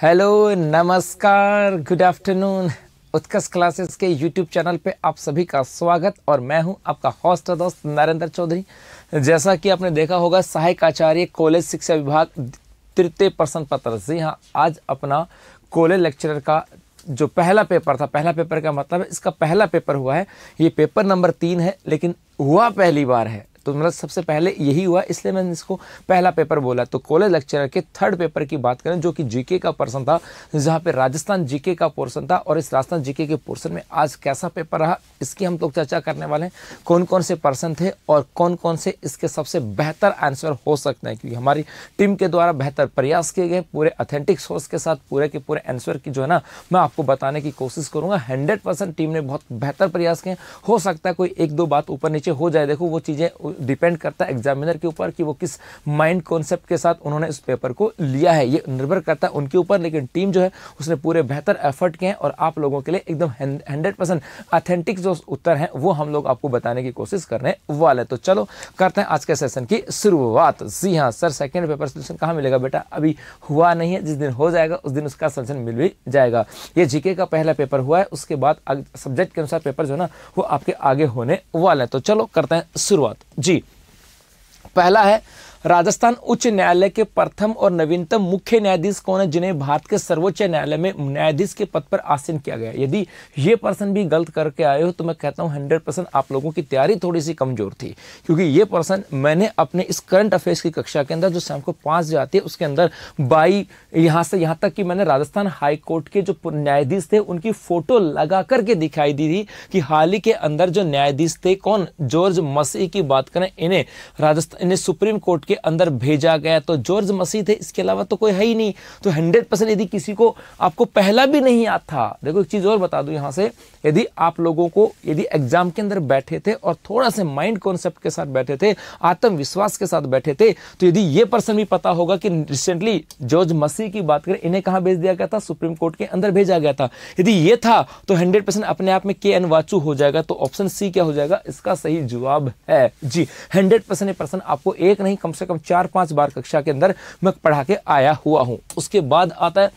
Hello नमस्कार good afternoon Utkarsh classes के YouTube channel पे आप सभी का स्वागत और मैं हूं आपका हॉस्ट दोस्त नरेंद्र चौधरी जैसा कि आपने देखा होगा सहायक आचार्य कॉलेज शिक्षा विभाग तृतीय प्रश्न पत्र जी हाँ आज अपना कॉलेज लेक्चरर का जो पहला पेपर था पहला पेपर का मतलब है इसका पहला पेपर हुआ है ये पेपर नंबर तीन है लेकिन हुआ पहली बार है तो मतलब सबसे पहले यही हुआ इसलिए मैंने इसको पहला पेपर बोला तो कॉलेज लेक्चरर के थर्ड पेपर की बात करें जो कि जीके का पर्सन था जहाँ पे राजस्थान जीके का पोर्सन था और इस राजस्थान जीके के पोर्सन में आज कैसा पेपर रहा इसकी हम लोग चर्चा करने वाले हैं कौन कौन से पर्सन थे और कौन कौन से इसके सबसे बेहतर आंसर हो सकते हैं क्योंकि हमारी टीम के द्वारा बेहतर प्रयास किए गए पूरे अथेंटिक सोर्स के साथ पूरे के पूरे आंसर की जो है ना मैं आपको बताने की कोशिश करूंगा हंड्रेड टीम ने बहुत बेहतर प्रयास किए हो सकता है कोई एक दो बात ऊपर नीचे हो जाए देखो वो चीज़ें डिपेंड करता है एग्जामिनर के ऊपर कि वो किस माइंड कॉन्सेप्ट के साथ उन्होंने इस पेपर को लिया है ये निर्भर करता है उनके ऊपर लेकिन टीम जो है उसने पूरे बेहतर एफर्ट किए हैं और आप लोगों के लिए एकदम हंड्रेड परसेंट अथेंटिक जो उत्तर हैं वो हम लोग आपको बताने की कोशिश करने वाले तो चलो करते हैं आज के सेशन की शुरुआत जी हाँ सर सेकेंड पेपर सोल्यूशन कहाँ मिलेगा बेटा अभी हुआ नहीं है जिस दिन हो जाएगा उस दिन उसका सोल्यूशन मिल भी जाएगा ये जीके का पहला पेपर हुआ है उसके बाद सब्जेक्ट के अनुसार पेपर जो है ना वो आपके आगे होने वाले हैं तो चलो करते हैं शुरुआत जी पहला है राजस्थान उच्च न्यायालय के प्रथम और नवीनतम मुख्य न्यायाधीश कौन है जिन्हें भारत के सर्वोच्च न्यायालय में न्यायाधीश के पद पर आसीन किया गया यदि ये पर्सन भी गलत करके आए हो तो मैं कहता हूँ हंड्रेड परसेंट आप लोगों की तैयारी थोड़ी सी कमजोर थी क्योंकि ये पर्सन मैंने अपने इस करंट अफेयर्स की कक्षा के अंदर जो शाम को पाँच जाती है उसके अंदर बाई यहाँ से यहाँ तक कि मैंने राजस्थान हाईकोर्ट के जो न्यायाधीश थे उनकी फोटो लगा करके दिखाई दी थी कि हाल ही के अंदर जो न्यायाधीश थे कौन जॉर्ज मसीह की बात करें इन्हें राजस्थान इन्हें सुप्रीम कोर्ट के अंदर भेजा गया तो जॉर्ज मसीह थे इसके अलावा तो कोई है ही नहीं तो हंड्रेड परसेंट यदि किसी को आपको पहला भी नहीं आता देखो एक चीज़ और बता दूँ यहाँ से यदि आप लोगों को यदि एग्जाम के अंदर बैठे थे और थोड़ा से माइंड कॉन्सेप्ट के साथ बैठे थे आत्मविश्वास के साथ बैठे थे तो यदि ये पर्सन भी पता होगा कि रिसेंटली जॉर्ज मसीह की बात करें इन्हें कहाँ भेज दिया गया था सुप्रीम कोर्ट के अंदर भेजा गया था यदि ये था तो हंड्रेड अपने आप में के एन वाचू हो जाएगा तो ऑप्शन सी क्या हो जाएगा इसका सही जवाब है जी हंड्रेड परसेंट पर्सन आपको एक नहीं कम से कम चार पांच बार कक्षा के अंदर मैं पढ़ा के आया हुआ हूँ उसके बाद आता है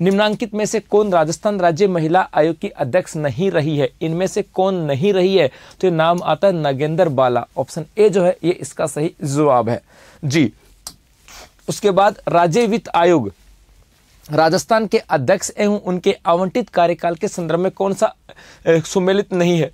निम्नांकित में से कौन राजस्थान राज्य महिला आयोग की अध्यक्ष नहीं रही है इनमें से कौन नहीं रही है तो ये नाम आता है नगेंद्र बाला ऑप्शन ए जो है ये इसका सही जवाब है जी उसके बाद राज्य वित्त आयोग राजस्थान के अध्यक्ष एवं उनके आवंटित कार्यकाल के संदर्भ में कौन सा सुमेलित नहीं है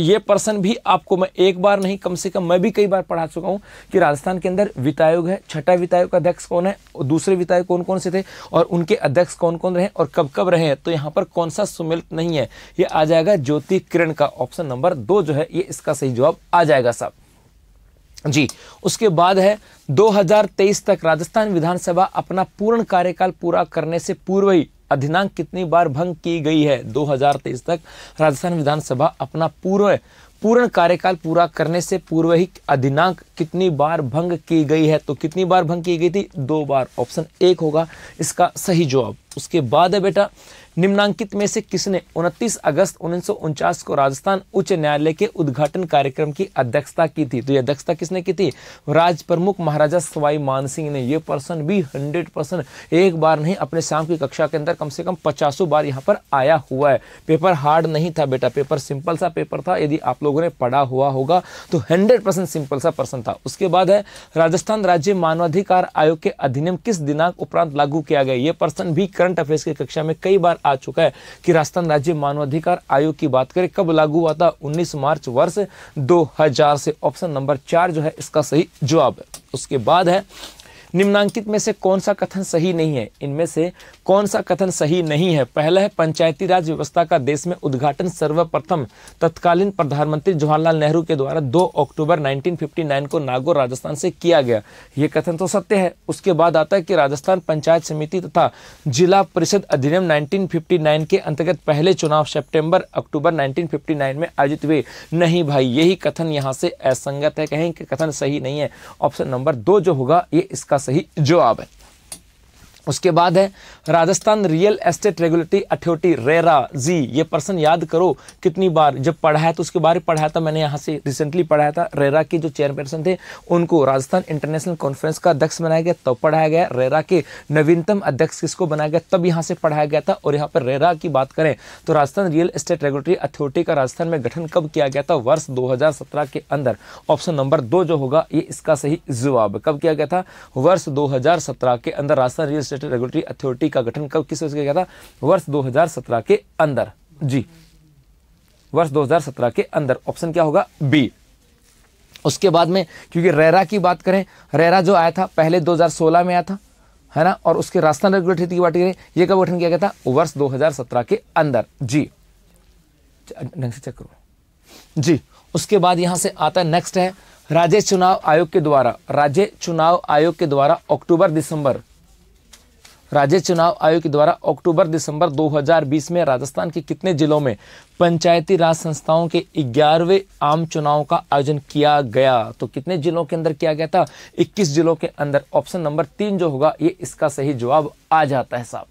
ये प्रश्न भी आपको मैं एक बार नहीं कम से कम मैं भी कई बार पढ़ा चुका हूं कि राजस्थान के अंदर वित्तायोग है छठा वित्तायोग का अध्यक्ष कौन है और दूसरे वित्तायोग कौन कौन से थे और उनके अध्यक्ष कौन कौन रहे और कब कब रहे हैं तो यहां पर कौन सा सुमिलित नहीं है ये आ जाएगा ज्योति किरण का ऑप्शन नंबर दो जो है ये इसका सही जवाब आ जाएगा साहब जी उसके बाद है 2023 तक राजस्थान विधानसभा अपना पूर्ण कार्यकाल पूरा करने से पूर्व ही अधिनांक कितनी बार भंग की गई है 2023 तक राजस्थान विधानसभा अपना पूर्व पूर्ण कार्यकाल पूरा करने से पूर्व ही अधिनांक कितनी बार भंग की गई है तो कितनी बार भंग की गई थी दो बार ऑप्शन एक होगा इसका सही जवाब उसके बाद है बेटा निम्नांकित में से किसने 29 अगस्त उन्नीस को राजस्थान उच्च न्यायालय के उद्घाटन कार्यक्रम की अध्यक्षता की थी तो यह अध्यक्षता किसने की थी राज प्रमुख महाराजा सवाई मानसिंह ने यह पर्सन भी 100 परसेंट एक बार नहीं अपने शाम की कक्षा के अंदर कम से कम पचासों बार यहां पर आया हुआ है पेपर हार्ड नहीं था बेटा पेपर सिंपल सा पेपर था यदि आप लोगों ने पढ़ा हुआ होगा तो हंड्रेड सिंपल सा पर्सन था उसके बाद है राजस्थान राज्य मानवाधिकार आयोग के अधिनियम किस दिनांक उपरांत लागू किया गया यह प्रश्न भी करंट अफेयर्स की कक्षा में कई बार आ चुका है कि राजस्थान राज्य मानवाधिकार आयोग की बात करें कब लागू हुआ था उन्नीस मार्च वर्ष दो से ऑप्शन नंबर चार जो है इसका सही जवाब है उसके बाद है निम्नांकित में से कौन सा कथन सही नहीं है इनमें से कौन सा कथन सही नहीं है पहला है पंचायती राज व्यवस्था का देश में उद्घाटन सर्वप्रथम तत्कालीन प्रधानमंत्री जवाहरलाल नेहरू के द्वारा 2 अक्टूबर 1959 को नागौर राजस्थान से किया गया ये कथन तो सत्य है उसके बाद आता है कि राजस्थान पंचायत समिति तथा जिला परिषद अधिनियम 1959 के अंतर्गत पहले चुनाव सेप्टेम्बर अक्टूबर नाइनटीन में आयोजित हुए नहीं भाई यही कथन यहाँ से असंगत है कहें कि कथन सही नहीं है ऑप्शन नंबर दो जो होगा ये इसका सही जवाब है उसके बाद है Rajasthan real estate regulatory authority RERA जी ये पर्सन याद करो कितनी बार जब पढ़ाया तो उसके बारे में पढ़ाया था मैंने यहाँ से रिसेंटली पढ़ाया था रेरा के जो चेयरपर्सन थे उनको राजस्थान इंटरनेशनल कॉन्फ्रेंस का अध्यक्ष बनाया गया तब तो पढ़ाया गया रेरा के नवीनतम अध्यक्ष किसको बनाया गया तब यहाँ से पढ़ाया गया था और यहाँ पर रेरा की बात करें तो Rajasthan real estate regulatory authority का राजस्थान में गठन कब किया गया था वर्ष दो के अंदर ऑप्शन नंबर दो जो होगा ये इसका सही जवाब कब किया गया था वर्ष दो के अंदर Rajasthan real estate regulatory authority का का गठन कब किस वर्ष किया था वर्ष 2017 के अंदर जी वर्ष 2017 के अंदर ऑप्शन क्या होगा बी उसके बाद में क्योंकि रेरा की बात करें रेरा जो आया था पहले 2016 में आया था है ना और उसके राजस्थान रेगुलेटरी की बात करें यह कब गठन किया गया था वर्ष 2017 के अंदर जी ढंग से चेक करो जी उसके बाद यहां से आता है नेक्स्ट है राज्य चुनाव आयोग के द्वारा राज्य चुनाव आयोग के द्वारा अक्टूबर दिसंबर राज्य चुनाव आयोग के द्वारा अक्टूबर दिसंबर 2020 में राजस्थान के कितने जिलों में पंचायती राज संस्थाओं के ग्यारहवें आम चुनाव का आयोजन किया गया तो कितने जिलों के अंदर किया गया था 21 जिलों के अंदर ऑप्शन नंबर तीन जो होगा ये इसका सही जवाब आ जाता है साहब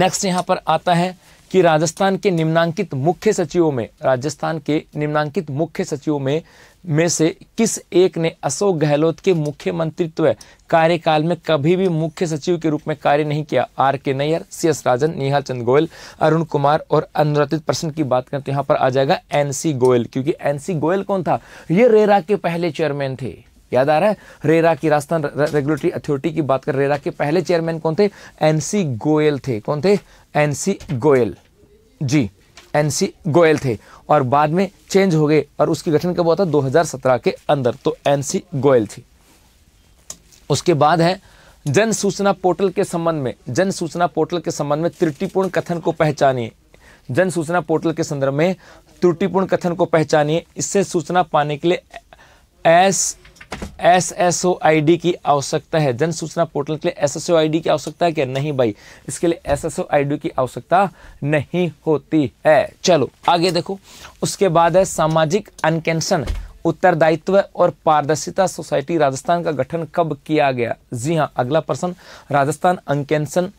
नेक्स्ट यहाँ पर आता है कि राजस्थान के निम्नांकित मुख्य सचिवों में राजस्थान के निम्नांकित मुख्य सचिवों में में से किस एक ने अशोक गहलोत के मुख्यमंत्रित्व कार्यकाल में कभी भी मुख्य सचिव के रूप में कार्य नहीं किया R K Nayyar C S Rajan Neha Chand Goyal Arun Kumar और अनुरतित प्रश्न की बात करते यहां पर आ जाएगा एन सी गोयल क्योंकि एन सी गोयल कौन था ये रेरा के पहले चेयरमैन थे याद आ रहा है रेरा की राजस्थान रेगुलेटरी अथॉरिटी की बात कर रेरा के पहले चेयरमैन कौन थे एन सी गोयल थे कौन थे N C Goyal ji NC Goyal थे और बाद में चेंज हो गए और उसकी गठन कब हुआ था 2017 के अंदर तो एनसी गोयल थी उसके बाद है जन सूचना पोर्टल के संबंध में जन सूचना पोर्टल के संबंध में त्रुटिपूर्ण कथन को पहचानिए जन सूचना पोर्टल के संदर्भ में त्रुटिपूर्ण कथन को पहचानिए इससे सूचना पाने के लिए S S S O I D की आवश्यकता है जन सूचना पोर्टल के लिए S S O I D की आवश्यकता है क्या नहीं भाई इसके लिए S S O I D की आवश्यकता नहीं होती है चलो आगे देखो उसके बाद है सामाजिक अनकेंशन उत्तरदायित्व और पारदर्शिता सोसाइटी राजस्थान का गठन कब किया गया जी हाँ अगला प्रश्न राजस्थान अनकेंशन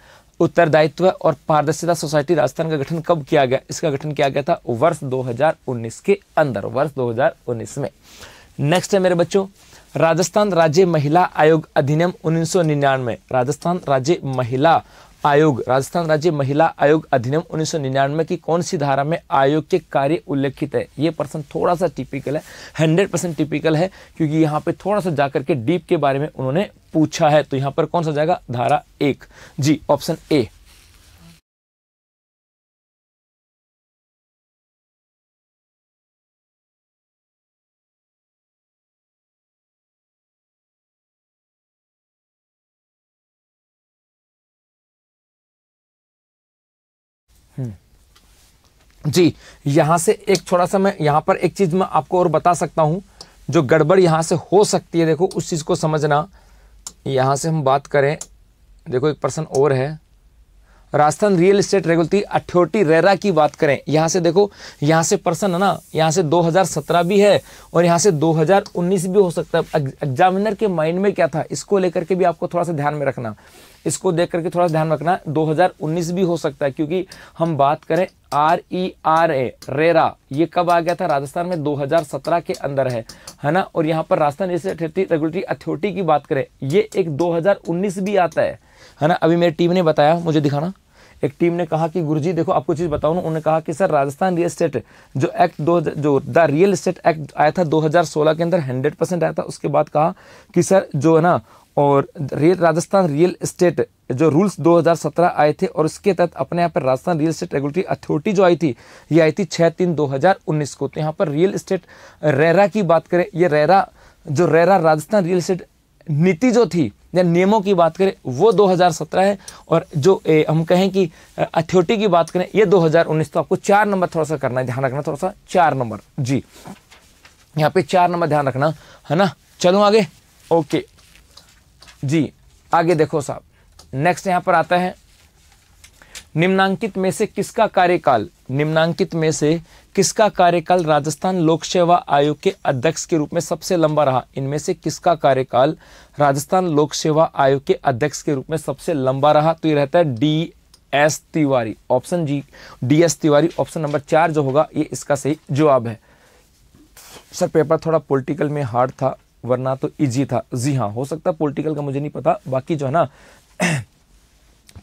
उत्तरदायित्व और पारदर्शिता सोसाइटी राजस्थान का गठन कब किया गया इसका गठन किया गया था वर्ष 2019 के अंदर वर्ष 2019 में नेक्स्ट है मेरे बच्चों राजस्थान राज्य महिला आयोग अधिनियम उन्नीस राजस्थान राज्य महिला आयोग राजस्थान राज्य महिला आयोग अधिनियम उन्नीस की कौन सी धारा में आयोग के कार्य उल्लेखित है ये पर्सन थोड़ा सा टिपिकल है 100 परसेंट टिपिकल है क्योंकि यहाँ पे थोड़ा सा जाकर के डीप के बारे में उन्होंने पूछा है तो यहाँ पर कौन सा जाएगा धारा एक जी ऑप्शन ए हम्म। जी यहां से एक थोड़ा सा मैं यहाँ पर एक चीज़ मैं आपको और बता सकता हूं जो गड़बड़ यहां से हो सकती है देखो उस चीज़ को समझना यहां से हम बात करें देखो एक पर्सन और है Rajasthan real estate regulatory authority RERA की बात करें यहां से देखो यहां से पर्सन है ना यहाँ से 2017 भी है और यहां से 2019 भी हो सकता है एग्जामिनर के माइंड में क्या था इसको लेकर के भी आपको थोड़ा सा ध्यान में रखना इसको देख करके थोड़ा ध्यान रखना 2019 भी हो सकता है क्योंकि हम बात करें R E R A RERA ये कब आ गया था राजस्थान में 2017 के अंदर है है ना और यहाँ पर राजस्थान रेगुलेटरी अथॉरिटी की बात करें ये एक 2019 भी आता है है ना अभी मेरी टीम ने बताया मुझे दिखाना एक टीम ने कहा कि गुरुजी देखो आपको चीज़ बताऊँ उन्होंने कहा कि सर राजस्थान रियल स्टेट जो एक्ट दो जो द रियल स्टेट एक्ट आया था 2016 के अंदर 100 परसेंट आया था उसके बाद कहा कि सर जो है ना और रियल राजस्थान रियल इस्टेट जो रूल्स 2017 आए थे और उसके तहत अपने यहाँ पर Rajasthan real estate regulatory authority जो आई थी ये आई थी छः तीन दो को तो यहाँ पर रियल इस्टेट रेरा की बात करें ये रेरा जो रेरा राजस्थान रियल इस्टेट नीति जो थी या नियमों की बात करें वो 2017 है और जो ए, हम कहें कि अथॉरिटी की बात करें ये 2019 तो आपको चार नंबर थोड़ा सा करना है ध्यान रखना थोड़ा सा चार नंबर जी यहाँ पे चार नंबर ध्यान रखना है ना चलो आगे ओके जी आगे देखो साहब नेक्स्ट यहां पर आता है निम्नांकित में से किसका कार्यकाल निम्नांकित में से किसका कार्यकाल राजस्थान लोक सेवा आयोग के अध्यक्ष के रूप में सबसे लंबा रहा इनमें से किसका कार्यकाल राजस्थान लोक सेवा आयोग के अध्यक्ष के रूप में सबसे लंबा रहा तो ये रहता है डी एस तिवारी ऑप्शन जी D S Tiwari option number चार जो होगा ये इसका सही जवाब है सर पेपर थोड़ा पॉलिटिकल में हार्ड था वरना तो इजी था जी हाँ हो सकता पॉलिटिकल का मुझे नहीं पता बाकी जो है ना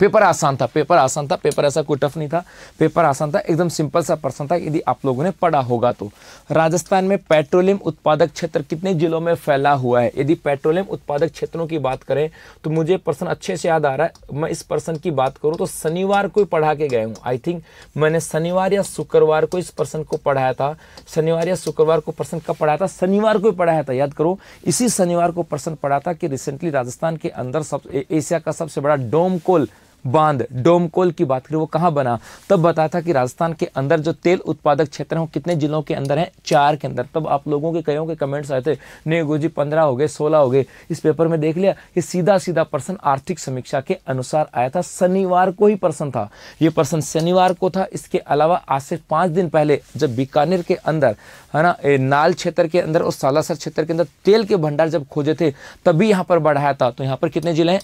पेपर आसान था पेपर आसान था पेपर ऐसा कोई टफ नहीं था पेपर आसान था एकदम सिंपल सा प्रश्न था यदि आप लोगों ने पढ़ा होगा तो राजस्थान में पेट्रोलियम उत्पादक क्षेत्र कितने जिलों में फैला हुआ है यदि पेट्रोलियम उत्पादक क्षेत्रों की बात करें तो मुझे प्रश्न अच्छे से याद आ रहा है मैं इस पर्सन की बात करूँ तो शनिवार को ही पढ़ा के गए हूँ आई थिंक मैंने शनिवार या शुक्रवार को इस पर्सन को पढ़ाया था शनिवार या शुक्रवार को प्रश्न कब पढ़ाया था शनिवार को ही पढ़ाया था याद करो इसी शनिवार को प्रश्न पढ़ा था कि रिसेंटली राजस्थान के अंदर सब एशिया का सबसे बड़ा डोम कोल बांध डोमकोल की बात करें वो कहाँ बना तब बताया था कि राजस्थान के अंदर जो तेल उत्पादक क्षेत्र हैं कितने जिलों के अंदर हैं चार के अंदर तब आप लोगों के कईयों के कमेंट्स आए थे नहीं गुरु जी पंद्रह हो गए सोलह हो गए इस पेपर में देख लिया कि सीधा सीधा प्रश्न आर्थिक समीक्षा के अनुसार आया था शनिवार को ही प्रश्न था ये प्रश्न शनिवार को था इसके अलावा आज से पाँच दिन पहले जब बीकानेर के अंदर है ना नाल क्षेत्र के अंदर और सालासर क्षेत्र के अंदर तेल के भंडार जब खोजे थे तभी यहाँ पर बढ़ाया था तो यहाँ पर कितने जिले हैं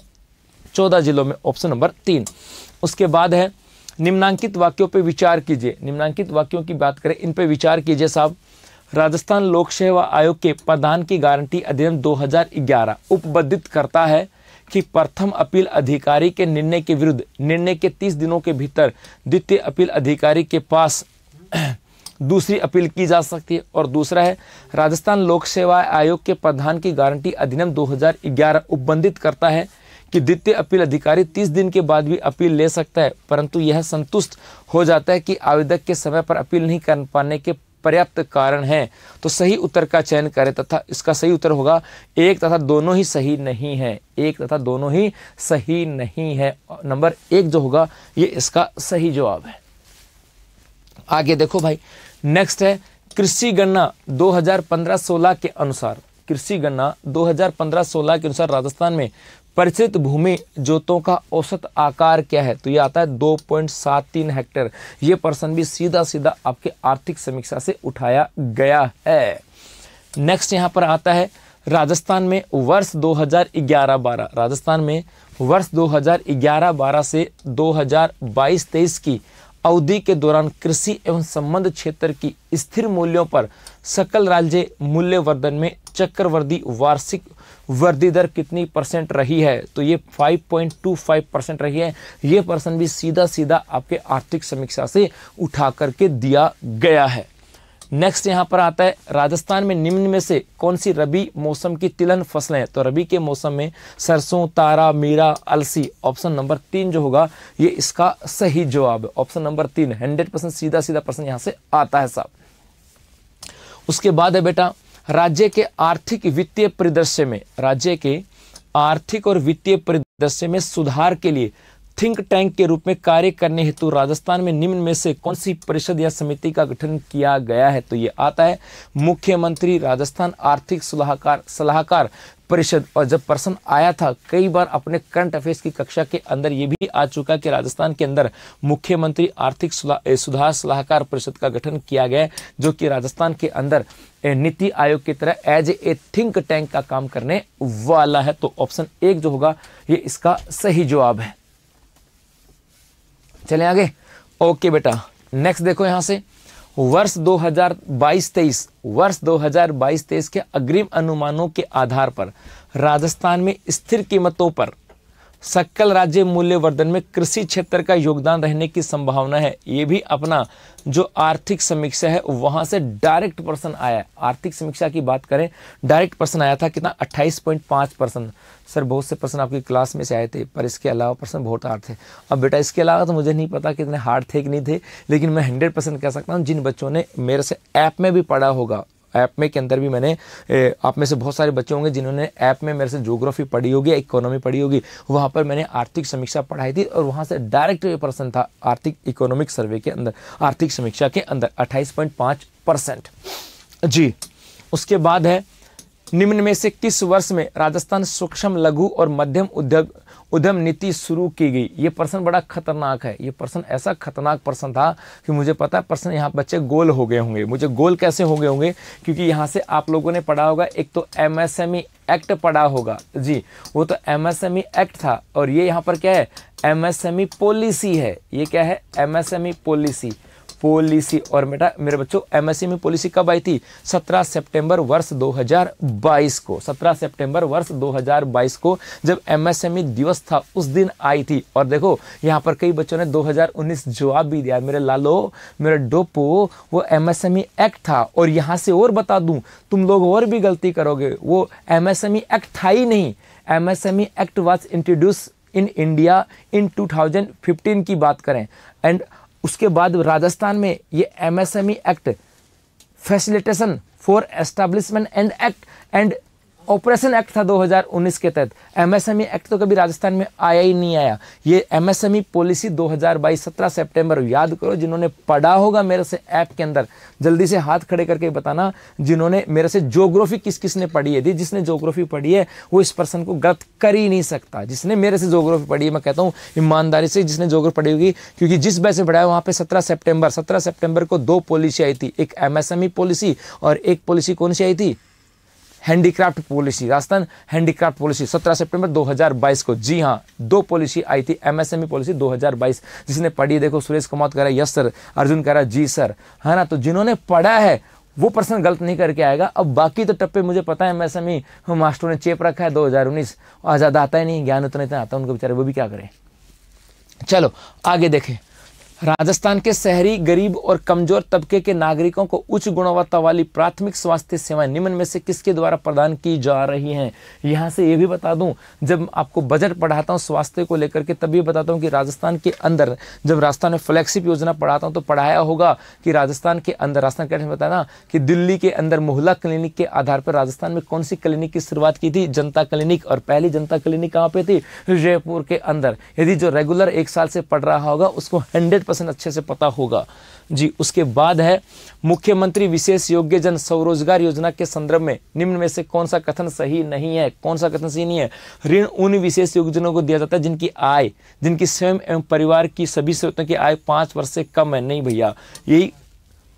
चौदह जिलों में ऑप्शन नंबर तीन उसके बाद है निम्नांकित वाक्यों पर विचार कीजिए निम्नांकित वाक्यों की बात करें इन पर विचार कीजिए साहब राजस्थान लोक सेवा आयोग के प्रधान की गारंटी अधिनियम 2011 उपबद्धित करता है कि प्रथम अपील अधिकारी के निर्णय के विरुद्ध निर्णय के 30 दिनों के भीतर द्वितीय अपील अधिकारी के पास दूसरी अपील की जा सकती है और दूसरा है राजस्थान लोक सेवा आयोग के प्रधान की गारंटी अधिनियम 2011 उपबंधित करता है कि द्वितीय अपील अधिकारी तीस दिन के बाद भी अपील ले सकता है परंतु यह संतुष्ट हो जाता है कि आवेदक के समय पर अपील नहीं कर पाने के पर्याप्त कारण हैं तो सही उत्तर का चयन करें तथा इसका सही उत्तर होगा एक तथा दोनों ही सही नहीं है एक तथा दोनों ही सही नहीं है नंबर एक जो होगा ये इसका सही जवाब है आगे देखो भाई नेक्स्ट है कृषि गणना 2015-16 के अनुसार कृषि गणना 2015-16 के अनुसार राजस्थान में परिचित भूमि जोतों का औसत आकार क्या है तो ये आता है 2.73 हेक्टेयर ये प्रश्न भी सीधा सीधा आपके आर्थिक समीक्षा से उठाया गया है नेक्स्ट यहां पर आता है राजस्थान में वर्ष 2011-12 राजस्थान में वर्ष 2011-12 से 2022-23 की अवधि के दौरान कृषि एवं संबंध क्षेत्र की स्थिर मूल्यों पर सकल राज्य मूल्यवर्धन में चक्रवर्ती वार्षिक वृद्धि दर कितनी परसेंट रही है तो ये 5.25 परसेंट रही है ये परसेंट भी सीधा सीधा आपके आर्थिक समीक्षा से उठा करके दिया गया है नेक्स्ट यहाँ पर आता है राजस्थान में निम्न में से कौन सी रबी मौसम की तिलहन फसलें हैं तो रबी के मौसम में सरसों तारा मीरा अलसी ऑप्शन नंबर तीन जो होगा ये इसका सही जवाब है ऑप्शन नंबर तीन हंड्रेड परसेंट सीधा सीधा प्रश्न यहाँ से आता है साहब उसके बाद है बेटा राज्य के आर्थिक वित्तीय परिदृश्य में राज्य के आर्थिक और वित्तीय परिदृश्य में सुधार के लिए थिंक टैंक के रूप में कार्य करने हेतु राजस्थान में निम्न में से कौन सी परिषद या समिति का गठन किया गया है तो ये आता है मुख्यमंत्री राजस्थान आर्थिक सलाहकार सलाहकार परिषद और जब पर्सन आया था कई बार अपने करंट अफेयर्स की कक्षा के अंदर ये भी आ चुका कि राजस्थान के अंदर मुख्यमंत्री आर्थिक सुधार सलाहकार परिषद का गठन किया गया जो कि राजस्थान के अंदर नीति आयोग की तरह एज ए थिंक टैंक का काम करने वाला है तो ऑप्शन एक जो होगा ये इसका सही जवाब है चले आगे ओके बेटा नेक्स्ट देखो यहां से वर्ष 2022-23 वर्ष 2022-23 के अग्रिम अनुमानों के आधार पर राजस्थान में स्थिर कीमतों पर सकल राज्य मूल्यवर्धन में कृषि क्षेत्र का योगदान रहने की संभावना है ये भी अपना जो आर्थिक समीक्षा है वहां से डायरेक्ट पर्सन आया है आर्थिक समीक्षा की बात करें डायरेक्ट पर्सन आया था कितना 28.5 परसेंट सर बहुत से पर्सन आपकी क्लास में से आए थे पर इसके अलावा पर्सन बहुत हार्ड थे अब बेटा इसके अलावा तो मुझे नहीं पता कितने हार्ड थे कि नहीं थे लेकिन मैं हंड्रेड परसेंट कह सकता हूँ जिन बच्चों ने मेरे से ऐप में भी पढ़ा होगा ऐप में के अंदर भी मैंने आप में से बहुत सारे बच्चे होंगे जिन्होंने ऐप में मेरे से जोग्राफी पढ़ी होगी इकोनॉमी पढ़ी होगी वहाँ पर मैंने आर्थिक समीक्षा पढ़ाई थी और वहाँ से डायरेक्ट प्रश्न था आर्थिक इकोनॉमिक सर्वे के अंदर आर्थिक समीक्षा के अंदर अट्ठाईस परसेंट जी उसके बाद है निम्न में से किस वर्ष में राजस्थान सूक्ष्म लघु और मध्यम उद्योग उद्यम नीति शुरू की गई ये पर्सन बड़ा खतरनाक है ये पर्सन ऐसा खतरनाक पर्सन था कि मुझे पता है पर्सन यहाँ बच्चे गोल हो गए होंगे मुझे गोल कैसे हो गए होंगे क्योंकि यहाँ से आप लोगों ने पढ़ा होगा एक तो एमएसएमई एक्ट e पढ़ा होगा जी वो तो एमएसएमई एक्ट e था और ये यहाँ पर क्या है एमएसएमई पॉलिसी e है ये क्या है एमएसएमई पॉलिसी पॉलिसी और बेटा मेरे बच्चों एमएससी e में पॉलिसी कब आई थी 17 सितंबर वर्ष 2022 को 17 सितंबर वर्ष 2022 को जब एमएसएमई e दिवस था उस दिन आई थी और देखो यहाँ पर कई बच्चों ने 2019 जवाब भी दिया मेरे लालो मेरे डोपो वो एमएसएमई e एक्ट था और यहाँ से और बता दूँ तुम लोग और भी गलती करोगे वो एमएसएमई एक्ट था ही नहीं MSME act was introduce in India in 2015 की बात करें एंड उसके बाद राजस्थान में ये MSME act facilitation for establishment and act and operation act था 2019 के तहत एमएसएमई e एक्ट तो कभी राजस्थान में आया ही नहीं आया ये एमएसएमई e पॉलिसी 2022 17 सितंबर याद करो जिन्होंने पढ़ा होगा मेरे से ऐप के अंदर जल्दी से हाथ खड़े करके बताना जिन्होंने मेरे से ज्योग्राफी किस किस ने पढ़ी है दी जिसने ज्योग्राफी पढ़ी है वो इस पर्सन को गलत कर ही नहीं सकता जिसने मेरे से ज्योग्राफी पढ़ी है मैं कहता हूँ ईमानदारी से जिसने जोग्राफी पढ़ी होगी क्योंकि जिस वैसे से पढ़ा वहाँ पर सत्रह सेप्टेम्बर सत्रह सेप्टेम्बर को दो पॉलिसी आई थी एक एमएसएमई e पॉलिसी और एक पॉलिसी कौन सी आई थी handicraft policy Rajasthan handicraft policy 17 सितंबर 2022 को जी हाँ दो पॉलिसी आई थी एमएसएमई e पॉलिसी 2022 जिसने पढ़ी देखो सुरेश कुमार कह रहा है यस सर अर्जुन कह रहा है जी सर है हाँ ना तो जिन्होंने पढ़ा है वो पर्सन गलत नहीं करके आएगा अब बाकी तो टप्पे मुझे पता है एम समी e मास्टरों ने चेप रखा है दो और ज़्यादा आता ही नहीं ज्ञान उतना इतना आता उनको बेचारे वो भी क्या करें चलो आगे देखें राजस्थान के शहरी गरीब और कमजोर तबके के नागरिकों को उच्च गुणवत्ता वाली प्राथमिक स्वास्थ्य सेवाएं निम्न में से किसके द्वारा प्रदान की जा रही हैं यहाँ से ये भी बता दूं जब आपको बजट पढ़ाता हूँ स्वास्थ्य को लेकर के तब ये बताता हूँ कि राजस्थान के अंदर जब राजस्थान में फ्लैगशिप योजना पढ़ाता हूँ तो पढ़ाया होगा कि राजस्थान के अंदर राजस्थान कैट में बताया कि दिल्ली के अंदर मोहल्ला क्लिनिक के आधार पर राजस्थान में कौन सी क्लिनिक की शुरुआत की थी जनता क्लिनिक और पहली जनता क्लिनिक कहाँ पर थी जयपुर के अंदर यदि जो रेगुलर एक साल से पढ़ रहा होगा उसको हंड्रेड परसेंट अच्छे से पता होगा जी उसके बाद है मुख्यमंत्री विशेष योग्य जन स्वरोजगार योजना के संदर्भ में निम्न में से कौन सा कथन सही नहीं है कौन सा कथन सही नहीं है ऋण उन विशेष योग्यजनों को दिया जाता है जिनकी आय जिनकी स्वयं एवं परिवार की सभी स्रोतों की आय पाँच वर्ष से कम है नहीं भैया यही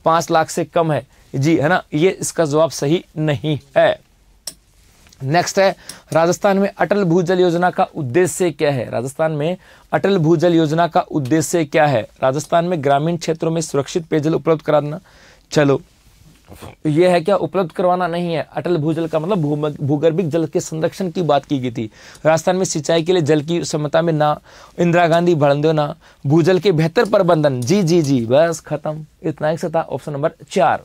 पाँच लाख से कम है जी है ना ये इसका जवाब सही नहीं है नेक्स्ट है राजस्थान में अटल भूजल योजना का उद्देश्य क्या है राजस्थान में अटल भूजल योजना का उद्देश्य क्या है राजस्थान में ग्रामीण क्षेत्रों में सुरक्षित पेयजल उपलब्ध कराना चलो ये है क्या उपलब्ध करवाना नहीं है अटल भूजल का मतलब भूगर्भिक जल के संरक्षण की बात की गई थी राजस्थान में सिंचाई के लिए जल की क्षमता में ना इंदिरा गांधी भड़ंदो ना भूजल के बेहतर प्रबंधन जी जी जी बस खत्म इतना ही था ऑप्शन नंबर चार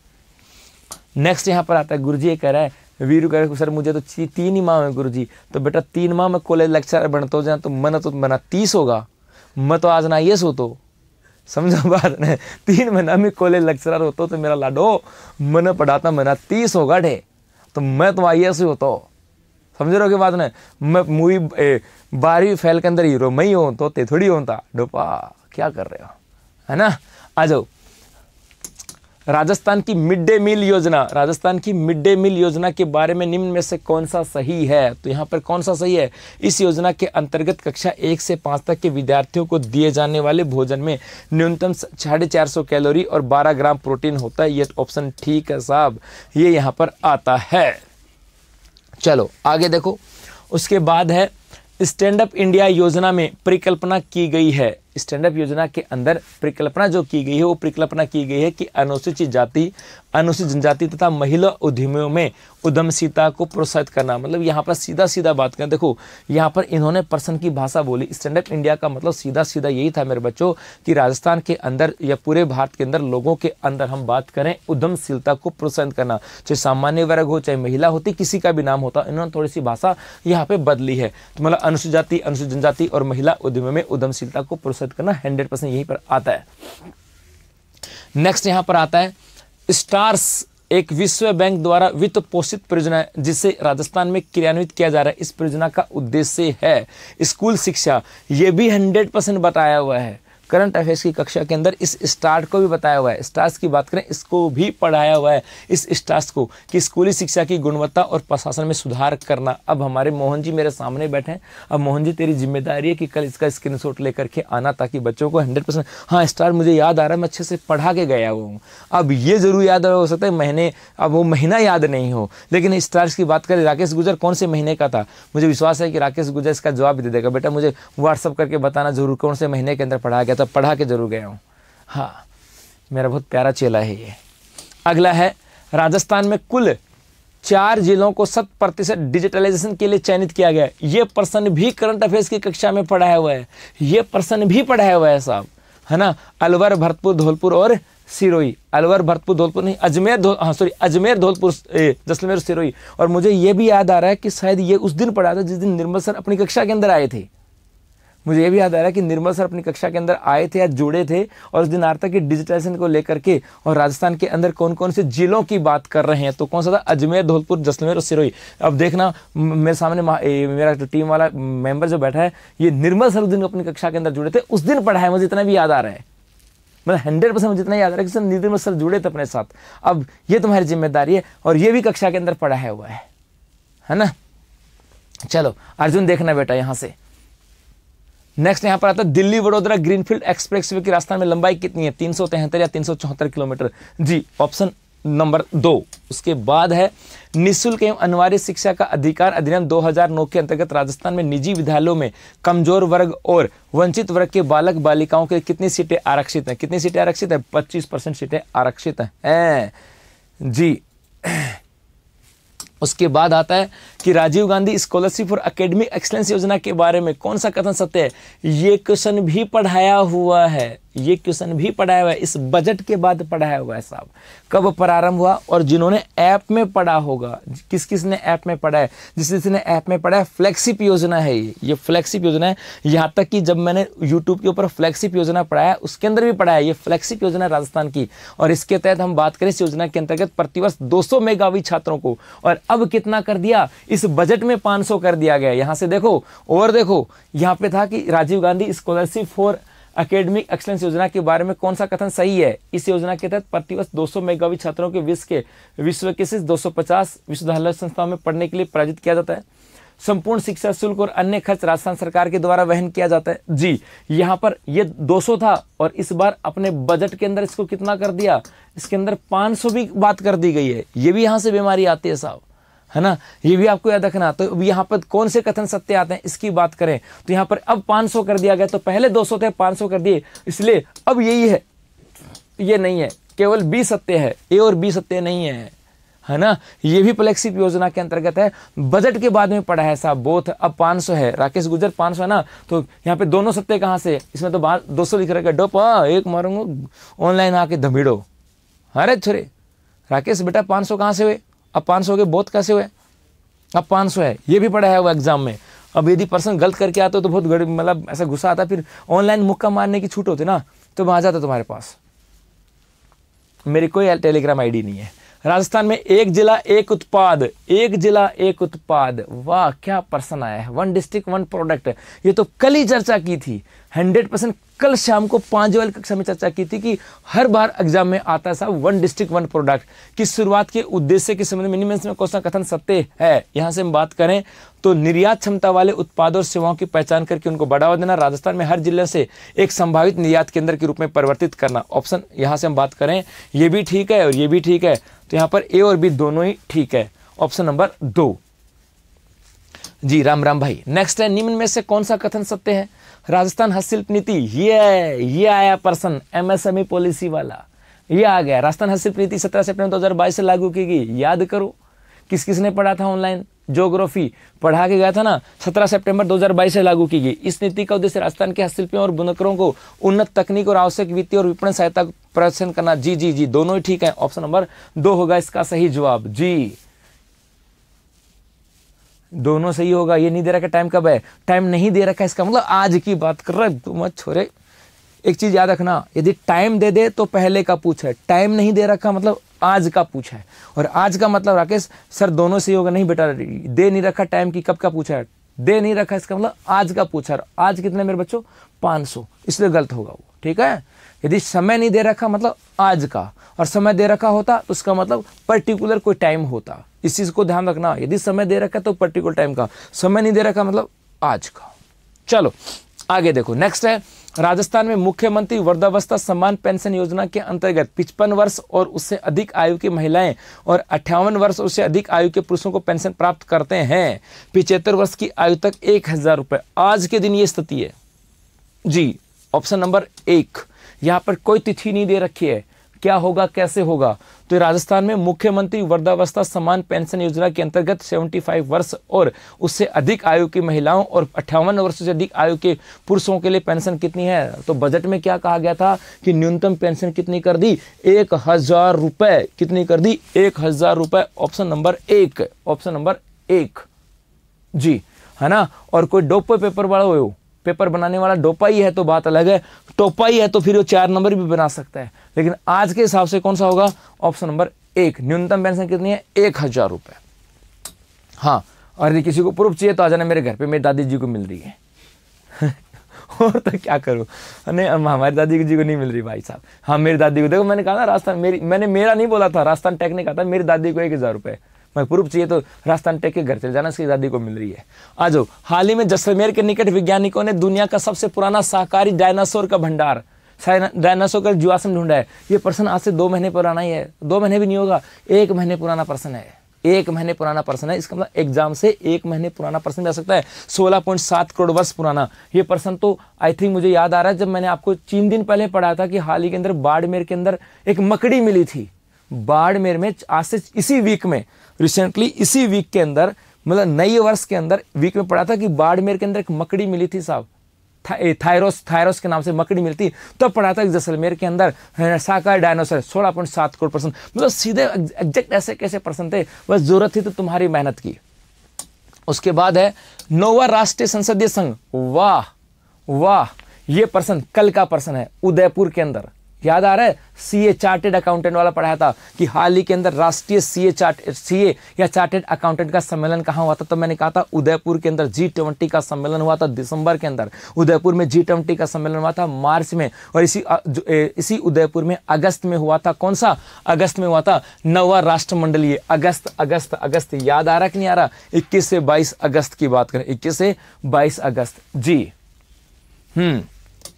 नेक्स्ट यहां पर आता है गुरुजी ये कह रहा है वीरू कह रहे सर मुझे तो तीन ही माह है गुरु जी तो बेटा तीन माह में कॉलेज लेक्चर बनते हो जाए तो मन तो मना तीस होगा मैं तो आज ना ये सो तो समझो बात ने तीन महीना में कॉलेज लेक्चरर होता तो मेरा लाडो मन पढ़ाता मना तीस होगा ढे तो मैं तो आई एस ही होता समझ रहे हो कि बात ने मैं मूवी बारहवीं फैल के अंदर हीरो मैं ही होता तो ते थोड़ी होता डोपा क्या कर रहे हो है ना आ जाओ राजस्थान की मिड डे मील योजना राजस्थान की मिड डे मील योजना के बारे में निम्न में से कौन सा सही है तो यहाँ पर कौन सा सही है इस योजना के अंतर्गत कक्षा एक से पाँच तक के विद्यार्थियों को दिए जाने वाले भोजन में न्यूनतम साढ़े चार सौ कैलोरी और बारह ग्राम प्रोटीन होता है ये ऑप्शन ठीक है साहब ये यहाँ पर आता है चलो आगे देखो उसके बाद है स्टैंड अप इंडिया योजना में परिकल्पना की गई है स्टैंडअप योजना के अंदर परिकल्पना जो की गई है वो परिकल्पना की गई है कि अनुसूचित जाति अनुसूचित जनजाति तथा महिला उद्यमियों में उद्यमशीलता को प्रोत्साहित करना मतलब यहाँ पर सीधा सीधा बात करें देखो यहाँ पर इन्होंने पर्सन की भाषा बोली स्टैंडअप इंडिया का मतलब सीधा सीधा यही था मेरे बच्चों कि राजस्थान के अंदर या पूरे भारत के अंदर लोगों के अंदर हम बात करें उद्यमशीलता को प्रोत्साहित करना चाहे सामान्य वर्ग हो चाहे महिला होती किसी का भी नाम होता इन्होंने थोड़ी सी भाषा यहाँ पर बदली है तो मतलब अनुसूचित जाति अनुसूचित जनजाति और महिला उद्यमियों में उद्यमशीलता को प्रोत्साहित आश्रित करना हंड्रेड परसेंट यहीं पर आता है नेक्स्ट यहां पर आता है स्टार्स एक विश्व बैंक द्वारा वित्त पोषित परियोजना जिसे राजस्थान में क्रियान्वित किया जा रहा है इस परियोजना का उद्देश्य है स्कूल शिक्षा यह भी हंड्रेड परसेंट बताया हुआ है करंट अफेयर्स की कक्षा के अंदर इस स्टार्ट को भी बताया हुआ है स्टार्स की बात करें इसको भी पढ़ाया हुआ है इस स्टार्स को कि स्कूली शिक्षा की गुणवत्ता और प्रशासन में सुधार करना अब हमारे मोहन जी मेरे सामने बैठे हैं अब मोहन जी तेरी जिम्मेदारी है कि कल इसका स्क्रीन लेकर के आना ताकि बच्चों को हंड्रेड परसेंट हाँ स्टार मुझे याद आ रहा है मैं अच्छे से पढ़ा के गया हुआ हूँ अब ये ज़रूर याद हो सकता है महीने अब वो महीना याद नहीं हो लेकिन स्टार्स की बात करें राकेश गुजर कौन से महीने का था मुझे विश्वास है कि राकेश गुजर इसका जवाब दे देगा बेटा मुझे व्हाट्सअप करके बताना जरूर कौन से महीने के अंदर पढ़ाया गया था मतलब पढ़ा के ज़रूर गया हूँ हाँ मेरा बहुत प्यारा चेला है ये अगला है राजस्थान में कुल चार जिलों को शत प्रतिशत डिजिटलाइजेशन के लिए चयनित किया गया ये प्रश्न भी करंट अफेयर्स की कक्षा में पढ़ाया हुआ है ये प्रश्न भी पढ़ाया हुआ है साहब है ना अलवर भरतपुर धौलपुर और सिरोई अलवर भरतपुर धौलपुर नहीं अजमेर धो हाँ सॉरी अजमेर धौलपुर जसलमेर सिरोई और मुझे ये भी याद आ रहा है कि शायद ये उस दिन पढ़ा था जिस दिन निर्मल सर अपनी कक्षा के अंदर आए थे मुझे ये भी याद आ रहा है कि निर्मल सर अपनी कक्षा के अंदर आए थे या जुड़े थे और उस दिन आर्था के डिजिटाइजेशन को लेकर के और राजस्थान के अंदर कौन कौन से जिलों की बात कर रहे हैं तो कौन सा था अजमेर धौलपुर जसलमेर और सिरोही अब देखना मेरे सामने ए, मेरा तो टीम वाला मेंबर जो बैठा है ये निर्मल सर उस दिन अपनी कक्षा के अंदर जुड़े थे उस दिन पढ़ा है मुझे इतना भी याद आ रहा है मतलब हंड्रेड परसेंट मुझे इतना याद आ रहा है कि सर निर्मल सर जुड़े थे अपने साथ अब ये तुम्हारी जिम्मेदारी है और ये भी कक्षा के अंदर पढ़ाया हुआ है है ना चलो अर्जुन देखना बेटा यहाँ से नेक्स्ट यहां पर आता है दिल्ली वडोदरा ग्रीनफील्ड वे की राजस्थान में लंबाई कितनी है तीन सौ तिहत्तर या तीन सौ चौहत्तर किलोमीटर जी ऑप्शन नंबर दो उसके बाद है निःशुल्क एवं अनिवार्य शिक्षा का अधिकार अधिनियम 2009 के अंतर्गत राजस्थान में निजी विद्यालयों में कमजोर वर्ग और वंचित वर्ग के बालक बालिकाओं के कितनी सीटें आरक्षित हैं कितनी सीटें आरक्षित है 25 परसेंट सीटें आरक्षित हैं जी उसके बाद आता है कि राजीव गांधी स्कॉलरशिप और अकेडमिक एक्सलेंस योजना के बारे में कौन सा कथन सत्य है ये क्वेश्चन भी पढ़ाया हुआ है ये क्वेश्चन भी पढ़ाया हुआ है इस बजट के बाद पढ़ाया हुआ है साहब कब प्रारंभ हुआ और जिन्होंने ऐप में पढ़ा होगा किस किस ने ऐप में पढ़ा है जिस जिसने ऐप में पढ़ा है फ्लैक्सिप योजना है ये ये फ्लैक्सिप योजना है यहाँ तक कि जब मैंने यूट्यूब के ऊपर फ्लैक्सिप योजना पढ़ाया उसके अंदर भी पढ़ाया ये फ्लैक्सिप योजना राजस्थान की और इसके तहत हम बात करें इस योजना के अंतर्गत प्रतिवर्ष दो मेगावी छात्रों को और अब कितना कर दिया इस बजट में 500 कर दिया गया यहां से देखो और देखो यहां पे था कि Rajiv Gandhi scholarship for academic excellence योजना के बारे में कौन सा कथन सही है इस योजना के तहत प्रतिवर्ष 200 मेगावी छात्रों के विश्व के विश्व के सिर्फ 250 विश्वविद्यालय संस्थाओं में पढ़ने के लिए पराजित किया जाता है संपूर्ण शिक्षा शुल्क और अन्य खर्च राजस्थान सरकार के द्वारा वहन किया जाता है जी यहाँ पर ये 200 था और इस बार अपने बजट के अंदर इसको कितना कर दिया इसके अंदर 500 भी बात कर दी गई है ये भी यहाँ से बीमारी आती है साहब है ना ये भी आपको याद रखना तो यहाँ पर कौन से कथन सत्य आते हैं इसकी बात करें तो यहाँ पर अब 500 कर दिया गया तो पहले 200 थे 500 कर दिए इसलिए अब यही है ये नहीं है केवल बी सत्य है ए और बी सत्य नहीं है है ना ये भी फ्लेक्सिप योजना के अंतर्गत है बजट के बाद में पड़ा है साहब बोथ अब 500 है राकेश गुजर 500 है ना तो यहाँ पे दोनों सत्य कहाँ से इसमें तो बाहर दो सौ लिख रखा डोप एक मारूंगा ऑनलाइन आके धमीड़ो अरे छोरे राकेश बेटा 500 कहाँ से हुए अब पाँच सौ के बहुत कैसे हुए अब पाँच सौ है ये भी पढ़ा है वो एग्ज़ाम में अब यदि पर्सन गलत करके आता तो बहुत मतलब ऐसा गुस्सा आता फिर ऑनलाइन मुक्का मारने की छूट होती ना तो मैं आ जाता तुम्हारे पास मेरी कोई टेलीग्राम आईडी नहीं है राजस्थान में एक जिला एक उत्पाद एक जिला एक उत्पाद वाह क्या पर्सन आया है वन डिस्ट्रिक्ट वन प्रोडक्ट ये तो कल ही चर्चा की थी हंड्रेड परसेंट कल शाम को पांच वाली कक्षा में चर्चा की थी कि हर बार एग्जाम में आता है वन डिस्ट्रिक्ट वन प्रोडक्ट की शुरुआत के उद्देश्य के संबंध में मिनिमेंस में क्वेश्चन कथन सत्य है यहां से हम बात करें तो निर्यात क्षमता वाले उत्पादों और सेवाओं की पहचान करके उनको बढ़ावा देना राजस्थान में हर जिले से एक संभावित निर्यात केंद्र के रूप में परिवर्तित करना ऑप्शन यहाँ से हम बात करें ये भी ठीक है और ये भी ठीक है तो यहाँ पर ए और बी दोनों ही ठीक है ऑप्शन नंबर दो जी राम राम भाई नेक्स्ट है निम्न में से कौन सा कथन सत्य है राजस्थान हस्तशिल्प नीति ये ये आया पर्सन एमएसएमई e पॉलिसी वाला ये आ गया राजस्थान हस्तशिल्प नीति सत्रह सितंबर बाईस से लागू की गई याद करो किस किसने पढ़ा था ऑनलाइन जोग्राफी पढ़ा के गया था ना 17 सितंबर 2022 से लागू की गई इस नीति का उद्देश्य राजस्थान के हस्तशिल्पियों और बुनकरों को उन्नत तकनीक और आवश्यक वित्तीय और विपणन सहायता प्रदर्शन करना जी जी जी दोनों ही ठीक है ऑप्शन नंबर दो होगा इसका सही जवाब जी दोनों सही होगा ये नहीं दे रखा टाइम कब है टाइम नहीं दे रखा इसका मतलब आज की बात कर रहा है तू मत छोरे एक चीज़ याद रखना यदि टाइम दे दे तो पहले का पूछ है टाइम नहीं दे रखा मतलब आज का पूछा है और आज का मतलब राकेश सर दोनों सही होगा नहीं बेटा दे नहीं रखा टाइम की कब का पूछा है दे नहीं रखा इसका मतलब आज का पूछा आज कितने मेरे बच्चों 500 इसलिए गलत होगा वो ठीक है यदि समय नहीं दे रखा मतलब आज का और समय दे रखा होता तो उसका मतलब पर्टिकुलर कोई टाइम होता इस चीज़ को ध्यान रखना यदि समय दे रखा तो पर्टिकुलर टाइम का समय नहीं दे रखा मतलब आज का चलो आगे देखो नेक्स्ट है राजस्थान में मुख्यमंत्री वृद्धावस्था सम्मान पेंशन योजना के अंतर्गत पिचपन वर्ष और उससे अधिक आयु की महिलाएं और अट्ठावन वर्ष उससे अधिक आयु के पुरुषों को पेंशन प्राप्त करते हैं पिछहत्तर वर्ष की आयु तक एक हजार रुपए आज के दिन ये स्थिति है जी ऑप्शन नंबर एक यहाँ पर कोई तिथि नहीं दे रखी है क्या होगा कैसे होगा तो राजस्थान में मुख्यमंत्री वृद्धावस्था समान पेंशन योजना के अंतर्गत 75 वर्ष और उससे अधिक आयु की महिलाओं और अट्ठावन वर्ष से अधिक आयु के पुरुषों के लिए पेंशन कितनी है तो बजट में क्या कहा गया था कि न्यूनतम पेंशन कितनी कर दी एक हजार रुपए कितनी कर दी एक हजार रुपए ऑप्शन नंबर एक ऑप्शन नंबर एक जी है ना और कोई डोप पेपर वाला हो पेपर बनाने वाला डोपाई है तो बात अलग है टोपाई है तो फिर वो चार नंबर भी बना सकता है लेकिन आज के हिसाब से कौन सा होगा ऑप्शन नंबर एक न्यूनतम पेंशन कितनी है एक हज़ार रुपए हाँ और यदि किसी को प्रूफ चाहिए तो आ जाना मेरे घर पे मेरी दादी जी को मिल रही है और तो क्या करूँ नहीं हमारी दादी जी को नहीं मिल रही भाई साहब हाँ मेरी दादी को देखो मैंने कहा ना राजस्थान मेरी मैंने मेरा नहीं बोला था राजस्थान टेक ने कहा था मेरी दादी को एक हज़ार रुपये मैं प्रूफ चाहिए तो राजस्थान टेक के घर चले जाना इसकी आज़ादी को मिल रही है आ जाओ हाल ही में जैसलमेर के निकट वैज्ञानिकों ने दुनिया का सबसे पुराना शाकाहारी डायनासोर का भंडार डायनासोर का जीवाश्म ढूंढा है ये पर्सन आज से दो महीने पुराना ही है दो महीने भी नहीं होगा एक महीने पुराना पर्सन है एक महीने पुराना पर्सन है इसका मतलब एग्जाम से एक महीने पुराना पर्सन जा सकता है 16.7 करोड़ वर्ष पुराना ये पर्सन तो आई थिंक मुझे याद आ रहा है जब मैंने आपको तीन दिन पहले पढ़ा था कि हाल ही के अंदर बाड़मेर के अंदर एक मकड़ी मिली थी बाड़मेर में आज से इसी वीक में रिसेंटली इसी वीक के अंदर मतलब नए वर्ष के अंदर वीक में पढ़ा था कि बाड़मेर के अंदर एक मकड़ी मिली थी साहब थायरोस थायरोस के नाम से मकड़ी मिलती तब तो पढ़ा था जैसलमेर के अंदर साकार डायनोसर सोलह पॉइंट सात करोड़ परसेंट मतलब सीधे एग्जैक्ट ऐसे कैसे पर्सन थे बस जरूरत थी तो तुम्हारी मेहनत की उसके बाद है नोवा राष्ट्रीय संसदीय संघ वाह वाह ये पर्सन कल का पर्सन है उदयपुर के अंदर याद आ रहा है सीए चार्टेड अकाउंटेंट वाला पढ़ाया था कि हाल ही के अंदर राष्ट्रीय सीए चार्ट सीए या चार्टेड अकाउंटेंट का सम्मेलन कहाँ हुआ था तो मैंने कहा था उदयपुर के अंदर जी ट्वेंटी का सम्मेलन हुआ था दिसंबर के अंदर उदयपुर में जी ट्वेंटी का सम्मेलन हुआ था मार्च में और इसी इसी उदयपुर में अगस्त में हुआ था कौन सा अगस्त में हुआ था नवा राष्ट्रमंडलीय अगस्त अगस्त अगस्त याद आ रहा कि नहीं आ रहा इक्कीस से बाईस अगस्त की बात करें इक्कीस से बाईस अगस्त जी हम्म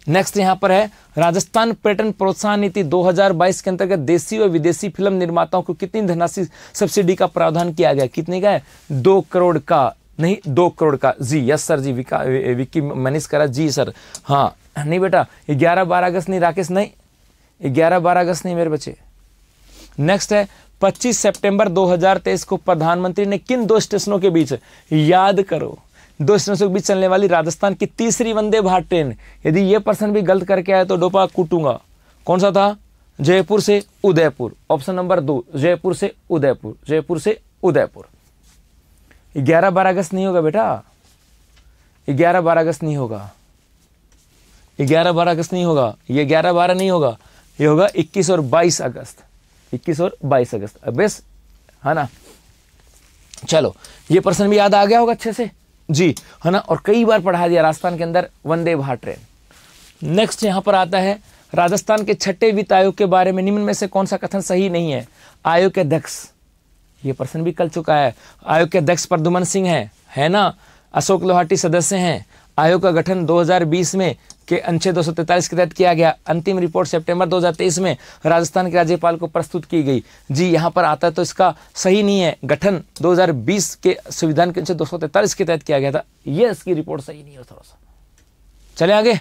नेक्स्ट यहां पर है राजस्थान पर्यटन प्रोत्साहन नीति 2022 के अंतर्गत देशी व विदेशी फिल्म निर्माताओं को कितनी धनराशि सब्सिडी का प्रावधान किया गया कितने का है दो करोड़ का नहीं दो करोड़ का जी यस सर जी विका विक्की मनीष करा जी सर हाँ नहीं बेटा ग्यारह बारह अगस्त नहीं राकेश नहीं ग्यारह बारह अगस्त नहीं मेरे बच्चे नेक्स्ट है 25 सितंबर 2023 को प्रधानमंत्री ने किन दो स्टेशनों के बीच याद करो दो स्टेशनों के बीच चलने वाली राजस्थान की तीसरी वंदे भारत ट्रेन यदि ये पर्सन भी गलत करके आए तो डोपा कूटूंगा कौन सा था जयपुर से उदयपुर ऑप्शन नंबर दो जयपुर से उदयपुर जयपुर से उदयपुर ग्यारह बारह अगस्त नहीं होगा बेटा ग्यारह बारह अगस्त नहीं होगा ग्यारह बारह अगस्त नहीं होगा ये ग्यारह बारह नहीं होगा ये होगा इक्कीस और बाईस अगस्त इक्कीस और बाईस अगस्त अब बेस है ना चलो ये पर्सन भी याद आ गया होगा अच्छे से जी है ना और कई बार पढ़ा दिया राजस्थान के अंदर वंदे भारत ट्रेन नेक्स्ट यहां पर आता है राजस्थान के छठे वित्त आयोग के बारे में निम्न में से कौन सा कथन सही नहीं है आयोग के अध्यक्ष ये प्रश्न भी कल चुका है आयोग के अध्यक्ष प्रदुमन सिंह है है ना अशोक लोहाटी सदस्य हैं आयोग का गठन 2020 में के अनुच्छेद दो के तहत किया गया अंतिम रिपोर्ट सितंबर 2023 में राजस्थान के राज्यपाल को प्रस्तुत की गई जी यहां पर आता है तो इसका सही नहीं है गठन 2020 के संविधान के अनुच्छेद दो के तहत किया गया था ये इसकी रिपोर्ट सही नहीं है थोड़ा सा चले आगे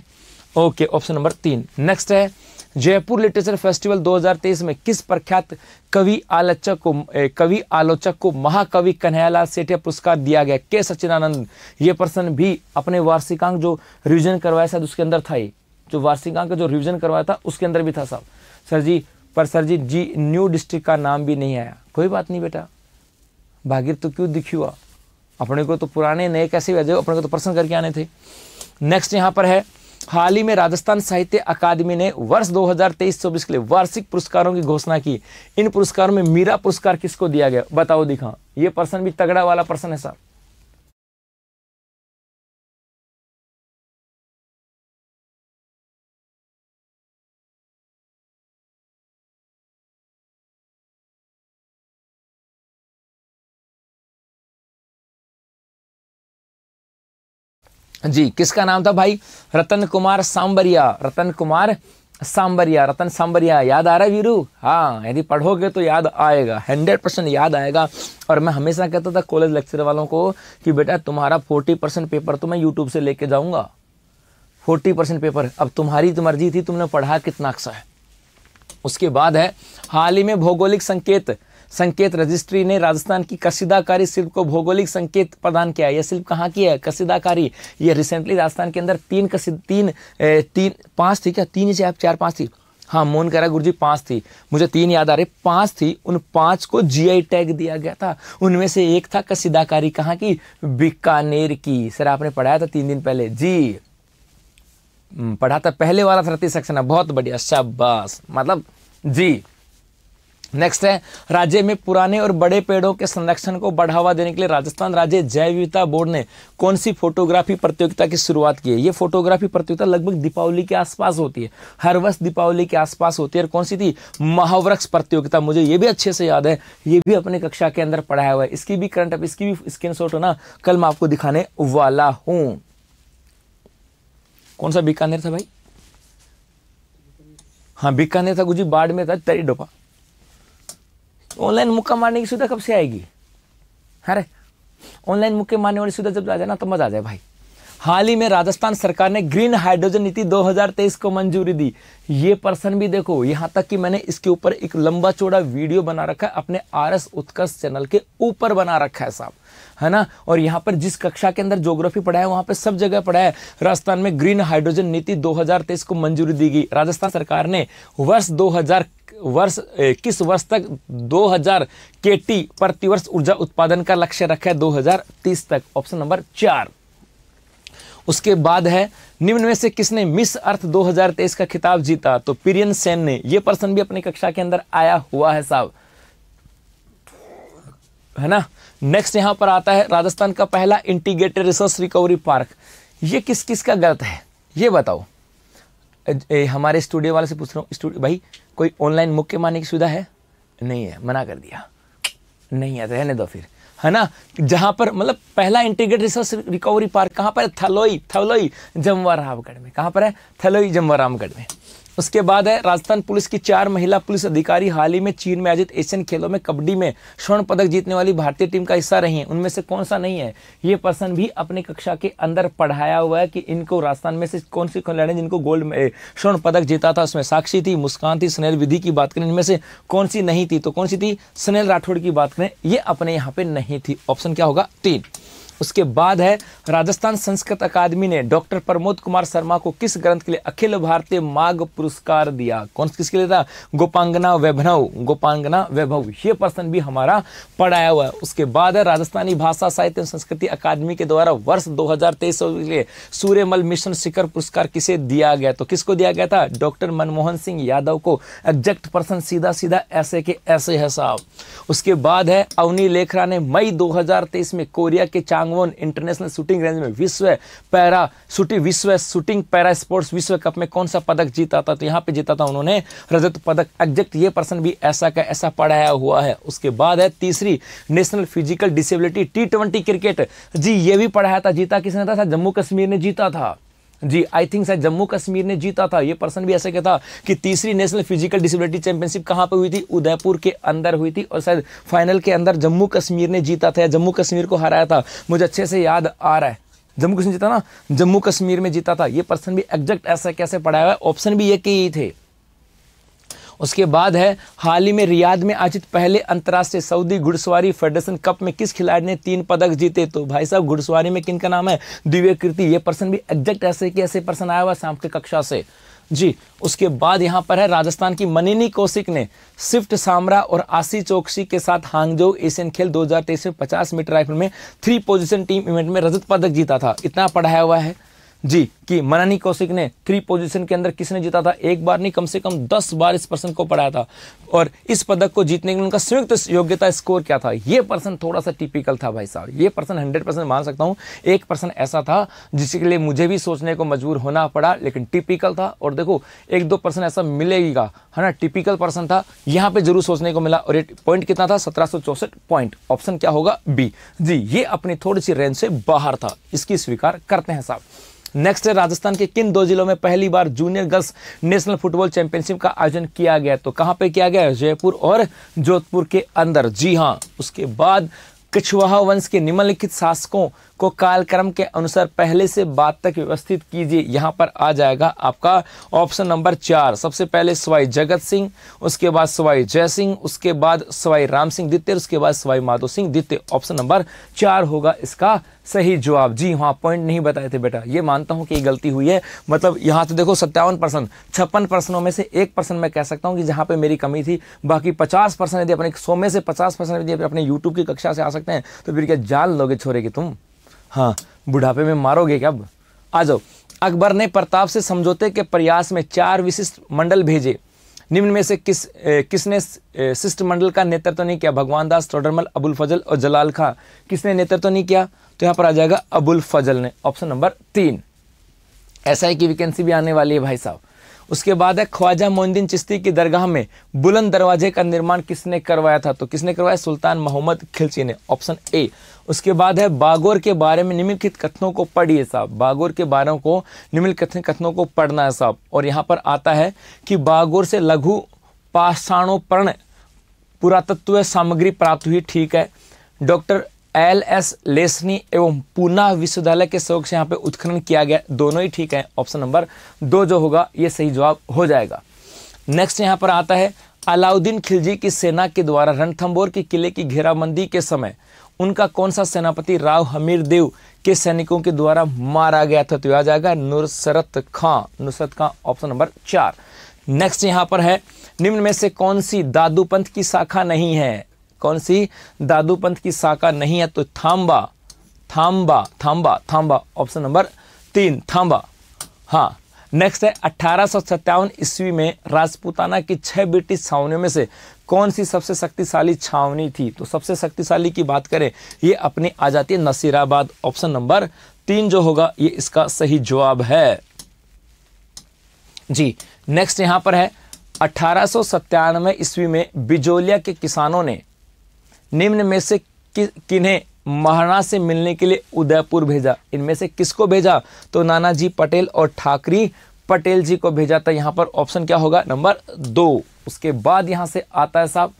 ओके ऑप्शन नंबर तीन नेक्स्ट है जयपुर लिटरेचर फेस्टिवल 2023 में किस प्रख्यात कवि आलोचक को कवि आलोचक को महाकवि कन्हैयालाल सेठिया पुरस्कार दिया गया के सचिनानंद ये प्रश्न भी अपने वार्षिकांक जो रिविजन करवाया था उसके अंदर था ही जो वार्षिकांक जो रिविजन करवाया था उसके अंदर भी था साहब सर जी पर सर जी जी न्यू डिस्ट्रिक्ट का नाम भी नहीं आया कोई बात नहीं बेटा भागीर तो क्यों दिखी हुआ अपने को तो पुराने नए कैसे भी अपने को तो प्रश्न करके आने थे नेक्स्ट यहाँ पर है हाल ही में राजस्थान साहित्य अकादमी ने वर्ष 2023-24 के लिए वार्षिक पुरस्कारों की घोषणा की इन पुरस्कारों में मीरा पुरस्कार किसको दिया गया बताओ दिखा ये पर्सन भी तगड़ा वाला पर्सन है सर जी किसका नाम था भाई रतन कुमार सांबरिया रतन कुमार सांबरिया रतन सांबरिया याद आ रहा है वीरू हाँ यदि पढ़ोगे तो याद आएगा हंड्रेड परसेंट याद आएगा और मैं हमेशा कहता था कॉलेज लेक्चर वालों को कि बेटा तुम्हारा फोर्टी परसेंट पेपर तो मैं यूट्यूब से लेके जाऊंगा फोर्टी परसेंट पेपर अब तुम्हारी तो मर्जी थी तुमने पढ़ा कितना अक्सा है उसके बाद है हाल ही में भौगोलिक संकेत संकेत रजिस्ट्री ने राजस्थान की कसीदाकारी शिल्प को भौगोलिक संकेत प्रदान किया यह शिल्प कहाँ की है कसीदाकारी ये रिसेंटली राजस्थान के अंदर तीन कसी तीन ए, तीन पाँच थी क्या तीन चाहे आप चार पाँच थी हाँ मोहन करा गुरु जी पाँच थी मुझे तीन याद आ रही पाँच थी उन पाँच को जीआई टैग दिया गया था उनमें से एक था कसीदाकारी कहाँ की बीकानेर की सर आपने पढ़ाया था तीन दिन पहले जी हम्म, पढ़ा था पहले वाला था सेक्शन है बहुत बढ़िया शाबाश मतलब जी नेक्स्ट है राज्य में पुराने और बड़े पेड़ों के संरक्षण को बढ़ावा देने के लिए राजस्थान राज्य जैव विविधता बोर्ड ने कौन सी फोटोग्राफी प्रतियोगिता की शुरुआत की है ये फोटोग्राफी प्रतियोगिता लगभग दीपावली के आसपास होती है हर वर्ष दीपावली के आसपास होती है और कौन सी थी महावृक्ष प्रतियोगिता मुझे ये भी अच्छे से याद है ये भी अपने कक्षा के अंदर पढ़ाया हुआ है इसकी भी करंट अफेयर इसकी भी स्क्रीन शॉट होना कल मैं आपको दिखाने वाला हूँ कौन सा बीकानेर था भाई हाँ बीकानेर था गुजी बाढ़ में था तरी डोपा ऑनलाइन मुक्का मारने की सुविधा कब से आएगी अरे हाँ ऑनलाइन मुक्के मारने वाली सुविधा जब आ जाए ना तो मजा आ जाए भाई हाल ही में राजस्थान सरकार ने ग्रीन हाइड्रोजन नीति 2023 को मंजूरी दी ये पर्सन भी देखो यहाँ तक कि मैंने इसके ऊपर एक लंबा चौड़ा वीडियो बना रखा है अपने आर एस उत्कर्ष चैनल के ऊपर बना रखा है साहब है ना और यहाँ पर जिस कक्षा के अंदर जोग्राफी पढ़ा है वहाँ पर सब जगह पढ़ा है राजस्थान में ग्रीन हाइड्रोजन नीति 2023 को मंजूरी दी गई राजस्थान सरकार ने वर्ष 2000 वर्ष किस वर्ष तक 2000 टी प्रतिवर्ष ऊर्जा उत्पादन का लक्ष्य रखा है 2030 तक ऑप्शन नंबर चार उसके बाद है निम्न में से किसने मिस अर्थ 2023 का खिताब जीता तो पिरियन सेन ने यह पर्सन भी अपनी कक्षा के अंदर आया हुआ है साहब है ना नेक्स्ट यहां पर आता है राजस्थान का पहला इंटीग्रेटेड रिसोर्स रिकवरी पार्क ये किस किस का गलत है ये बताओ ए, हमारे स्टूडियो वाले से पूछ रहा हूँ स्टूडियो भाई कोई ऑनलाइन मुक्के मारने की सुविधा है नहीं है मना कर दिया नहीं है रहने दो फिर है ना जहाँ पर मतलब पहला इंटीग्रेटेड रिसोर्स रिकवरी पार्क कहाँ पर है थलोई थलोई जमवा रामगढ़ में कहाँ पर है थलोई जमवा रामगढ़ में उसके बाद है राजस्थान पुलिस की चार महिला पुलिस अधिकारी हाल ही में चीन में आयोजित एशियन खेलों में कबड्डी में स्वर्ण पदक जीतने वाली भारतीय टीम का हिस्सा रही हैं उनमें से कौन सा नहीं है ये पर्सन भी अपने कक्षा के अंदर पढ़ाया हुआ है कि इनको राजस्थान में से कौन सी खिलाड़ी जिनको गोल्ड में स्वर्ण पदक जीता था उसमें साक्षी थी मुस्कान थी स्नेल विधि की बात करें इनमें से कौन सी नहीं थी तो कौन सी थी स्नेल राठौड़ की बात करें ये अपने यहाँ पे नहीं थी ऑप्शन क्या होगा तीन उसके बाद है राजस्थान संस्कृत अकादमी ने डॉक्टर प्रमोद कुमार शर्मा को किस ग्रंथ के लिए अखिल भारतीय माघ पुरस्कार दिया कौन किसके लिए था गोपांगना वैभव गोपांगना वैभव ये प्रश्न भी हमारा पढ़ाया हुआ है उसके बाद है राजस्थानी भाषा साहित्य संस्कृति अकादमी के द्वारा वर्ष दो के लिए सूर्यमल मिशन शिखर पुरस्कार किसे दिया गया तो किसको दिया गया था डॉक्टर मनमोहन सिंह यादव को एग्जैक्ट पर्सन सीधा सीधा ऐसे के ऐसे है साहब उसके बाद है अवनी लेखरा ने मई दो में कोरिया के चार सांगवन इंटरनेशनल शूटिंग रेंज में विश्व पैरा शूटिंग विश्व शूटिंग पैरा स्पोर्ट्स विश्व कप में कौन सा पदक जीता था तो यहाँ पे जीता था उन्होंने रजत पदक एग्जैक्ट ये पर्सन भी ऐसा का ऐसा पढ़ाया हुआ है उसके बाद है तीसरी national physical disability T cricket जी ये भी पढ़ाया था जीता किसने था जम्मू कश्मीर ने जीता था जी आई थिंक शायद जम्मू कश्मीर ने जीता था ये पर्सन भी ऐसा क्या था कि तीसरी नेशनल फिजिकल डिसेबिलिटी चैंपियनशिप कहाँ पे हुई थी उदयपुर के अंदर हुई थी और शायद फाइनल के अंदर जम्मू कश्मीर ने जीता था या जम्मू कश्मीर को हराया था मुझे अच्छे से याद आ रहा है जम्मू कश्मीर जीता ना जम्मू कश्मीर में जीता था ये पर्सन भी एग्जैक्ट ऐसा कैसे पढ़ाया हुआ है ऑप्शन भी ये के ही थे उसके बाद है हाल ही में रियाद में आयोजित पहले अंतर्राष्ट्रीय सऊदी घुड़सवारी फेडरेशन कप में किस खिलाड़ी ने तीन पदक जीते तो भाई साहब घुड़सवारी में किन का नाम है दिव्य कृति ये पर्सन भी एग्जैक्ट ऐसे कि ऐसे पर्सन आया हुआ सांप कक्षा से जी उसके बाद यहाँ पर है राजस्थान की मनिनी कौशिक ने स्विफ्ट सामरा और आशी चौकसी के साथ हांगजो एशियन खेल 2023 में 50 मीटर राइफल में थ्री पोजीशन टीम इवेंट में रजत पदक जीता था इतना पढ़ाया हुआ है जी कि मनानी कौशिक ने थ्री पोजीशन के अंदर किसने जीता था एक बार नहीं कम से कम दस बार इस पर्सन को पढ़ाया था और इस पदक को जीतने के लिए उनका संयुक्त योग्यता स्कोर क्या था यह पर्सन थोड़ा सा टिपिकल था भाई साहब ये पर्सन हंड्रेड परसेंट मान सकता हूँ एक पर्सन ऐसा था जिसके लिए मुझे भी सोचने को मजबूर होना पड़ा लेकिन टिपिकल था और देखो एक दो पर्सन ऐसा मिलेगा है ना टिपिकल पर्सन था यहाँ पे जरूर सोचने को मिला और पॉइंट कितना था सत्रह पॉइंट ऑप्शन क्या होगा बी जी ये अपनी थोड़ी सी रेंज से बाहर था इसकी स्वीकार करते हैं साहब नेक्स्ट है राजस्थान के किन दो जिलों में पहली बार junior girls national football championship का आयोजन किया गया तो कहां पे किया गया जयपुर और जोधपुर के अंदर जी हां उसके बाद कछवाहा वंश के निम्नलिखित शासकों को कालक्रम के अनुसार पहले से बाद तक व्यवस्थित कीजिए यहाँ पर आ जाएगा आपका ऑप्शन नंबर चार सबसे पहले स्वाई जगत सिंह उसके बाद स्वाई जय सिंह उसके बाद स्वाई राम सिंह द्वित्य उसके बाद स्वाई माधो सिंह द्वितीय ऑप्शन नंबर चार होगा इसका सही जवाब जी हाँ पॉइंट नहीं बताए थे बेटा ये मानता हूँ कि गलती हुई है मतलब यहाँ तो देखो सत्तावन परसेंट छप्पन परसेंटों में से एक परसेंट मैं कह सकता हूँ कि जहाँ पे मेरी कमी थी बाकी पचास परसेंट यदि अपने सौ में से पचास परसेंट यदि अपने यूट्यूब की कक्षा से आ सकते हैं तो फिर क्या जान लोगे छोरे कि तुम हाँ बुढ़ापे में मारोगे क्या अब आ जाओ अकबर ने प्रताप से समझौते के प्रयास में चार विशिष्ट मंडल भेजे निम्न में से किस ए, किसने शिष्टमंडल का नेतृत्व नहीं किया भगवान दास टोडरमल अबुल फजल और जलाल खां किसने नेतृत्व नहीं किया तो यहाँ पर आ जाएगा अबुल फजल ने ऑप्शन नंबर तीन ऐसा है कि वैकेंसी भी आने वाली है भाई साहब उसके बाद है ख्वाजा मोहद्दीन चिश्ती की दरगाह में बुलंद दरवाजे का निर्माण किसने करवाया था तो किसने करवाया सुल्तान मोहम्मद खिलची ने ऑप्शन ए उसके बाद है बागोर के बारे में निम्नलिखित कथनों को पढ़िए साहब बागोर के बारे को निम्नलिखित कथनों को पढ़ना है साहब और यहाँ पर आता है कि बागोर से लघु पाषाणोपर्ण पुरातत्व सामग्री प्राप्त हुई ठीक है डॉक्टर एल एस लेसनी एवं पूना विश्वविद्यालय के सहयोग से यहाँ पे उत्खनन किया गया दोनों ही ठीक है ऑप्शन नंबर दो जो होगा ये सही जवाब हो जाएगा नेक्स्ट यहाँ पर आता है अलाउद्दीन खिलजी की सेना के द्वारा रणथंबोर के किले की घेराबंदी के समय उनका कौन सा सेनापति राव हमीर देव के सैनिकों के द्वारा मारा गया था तो आ जाएगा नुसरत खां नुसरत खां ऑप्शन नंबर चार नेक्स्ट यहाँ पर है निम्न में से कौन सी दादू पंथ की शाखा नहीं है कौन सी दादू पंथ की शाखा नहीं है तो थाम्बा थाम्बा थाम्बा थाम्बा ऑप्शन नंबर तीन थाम्बा हाँ नेक्स्ट है अठारह ईस्वी में राजपूताना की छह ब्रिटिश छावनियों में से कौन सी सबसे शक्तिशाली छावनी थी तो सबसे शक्तिशाली की बात करें ये अपनी आ जाती है नसीराबाद ऑप्शन नंबर तीन जो होगा ये इसका सही जवाब है जी नेक्स्ट यहां पर है अठारह ईस्वी में बिजोलिया के किसानों ने निम्न में से कि, किन्हें महाराणा से मिलने के लिए उदयपुर भेजा इनमें से किसको भेजा तो नानाजी पटेल और ठाकरी पटेल जी को भेजा था यहाँ पर ऑप्शन क्या होगा नंबर दो उसके बाद यहाँ से आता है साहब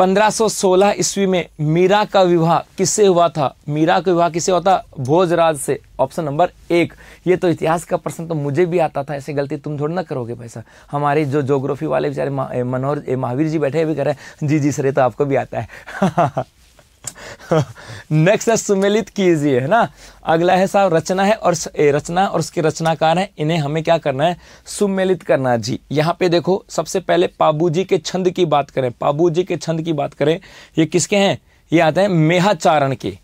1516 ईस्वी में मीरा का विवाह किससे हुआ था मीरा का विवाह किससे हुआ था भोजराज से ऑप्शन नंबर एक ये तो इतिहास का प्रश्न तो मुझे भी आता था ऐसी गलती तुम थोड़ी ना करोगे भाई साहब हमारे जो जोग्राफी वाले बेचारे मनोहर महावीर जी बैठे भी कर रहे हैं जी जी सर ये तो आपको भी आता है नेक्स्ट है सुमिलित कीजिए है ना अगला है साहब रचना है और ए, रचना और उसके रचनाकार हैं इन्हें हमें क्या करना है सुमिलित करना जी यहाँ पे देखो सबसे पहले पाबू जी के छंद की बात करें पाबू जी के छंद की बात करें ये किसके हैं ये आते हैं मेहाचारण के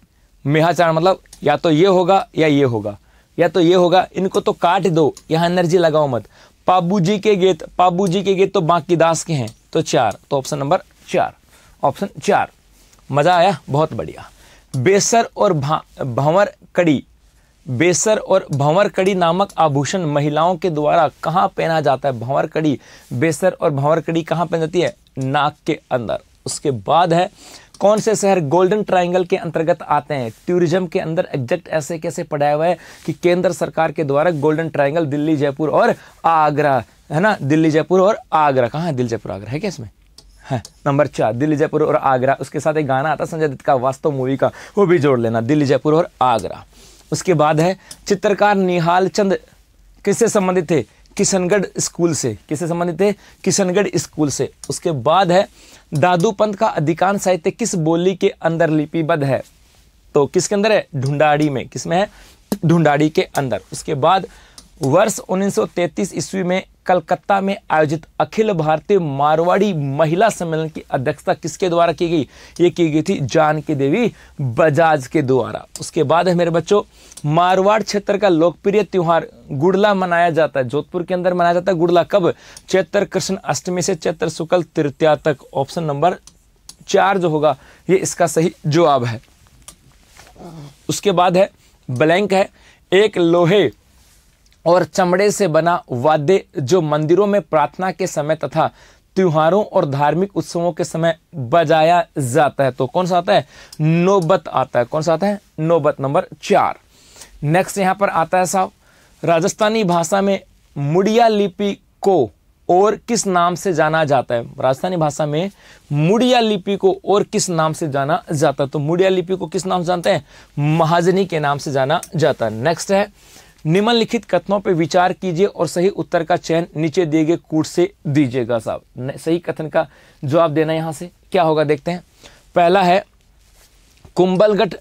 मेहाचारण मतलब या तो ये होगा या ये होगा या तो ये होगा इनको तो काट दो यहाँ एनर्जी लगाओ मत पाबू जी के गीत पाबू जी के गीत तो बाकी दास के हैं तो चार तो ऑप्शन नंबर चार ऑप्शन चार मज़ा आया बहुत बढ़िया बेसर और भंवर कड़ी बेसर और भंवर कड़ी नामक आभूषण महिलाओं के द्वारा कहाँ पहना जाता है भंवर कड़ी बेसर और भंवर कड़ी कहाँ पहन जाती है नाक के अंदर उसके बाद है कौन से शहर गोल्डन ट्रायंगल के अंतर्गत आते हैं टूरिज्म के अंदर एग्जैक्ट ऐसे कैसे पढ़ाया हुआ है कि केंद्र सरकार के द्वारा गोल्डन ट्रायंगल दिल्ली जयपुर और आगरा है ना दिल्ली जयपुर और आगरा कहाँ है दिल्ली जयपुर आगरा है क्या इसमें है नंबर चार दिल्ली जयपुर और आगरा उसके साथ एक गाना आता संजय दत्त का वास्तव मूवी का वो भी जोड़ लेना दिल्ली जयपुर और आगरा उसके बाद है चित्रकार निहाल चंद किससे संबंधित थे किशनगढ़ स्कूल से किससे संबंधित थे किशनगढ़ स्कूल से उसके बाद है दादू पंत का अधिकांश साहित्य किस बोली के अंदर लिपिबद्ध है तो किसके अंदर है ढूंढाड़ी में किसमें है ढूंढाड़ी के अंदर उसके बाद वर्ष 1933 ईस्वी में कलकत्ता में आयोजित अखिल भारतीय मारवाड़ी महिला सम्मेलन की अध्यक्षता किसके द्वारा की गई ये की गई थी जानकी देवी बजाज के द्वारा उसके बाद है मेरे बच्चों मारवाड़ क्षेत्र का लोकप्रिय त्यौहार गुड़ला मनाया जाता है जोधपुर के अंदर मनाया जाता है गुड़ला कब चैत्र कृष्ण अष्टमी से चैत्र शुक्ल तृतीया तक ऑप्शन नंबर चार जो होगा ये इसका सही जवाब है उसके बाद है ब्लैंक है एक लोहे और चमड़े से बना वाद्य जो मंदिरों में प्रार्थना के समय तथा त्योहारों और धार्मिक उत्सवों के समय बजाया जाता है तो कौन सा आता है नौबत आता है कौन सा आता है नौबत नंबर चार नेक्स्ट यहां पर आता है साहब राजस्थानी भाषा में मुड़िया लिपि को और किस नाम से जाना जाता है राजस्थानी भाषा में मुड़िया लिपि को और किस नाम से जाना जाता है तो मुड़िया लिपि को किस नाम से जानते हैं महाजनी के नाम से जाना जाता है नेक्स्ट है निम्नलिखित कथनों पर विचार कीजिए और सही उत्तर का चयन नीचे दिए गए कूट से दीजिएगा साहब सही कथन का जवाब देना यहाँ से क्या होगा देखते हैं पहला है कुंबलगढ़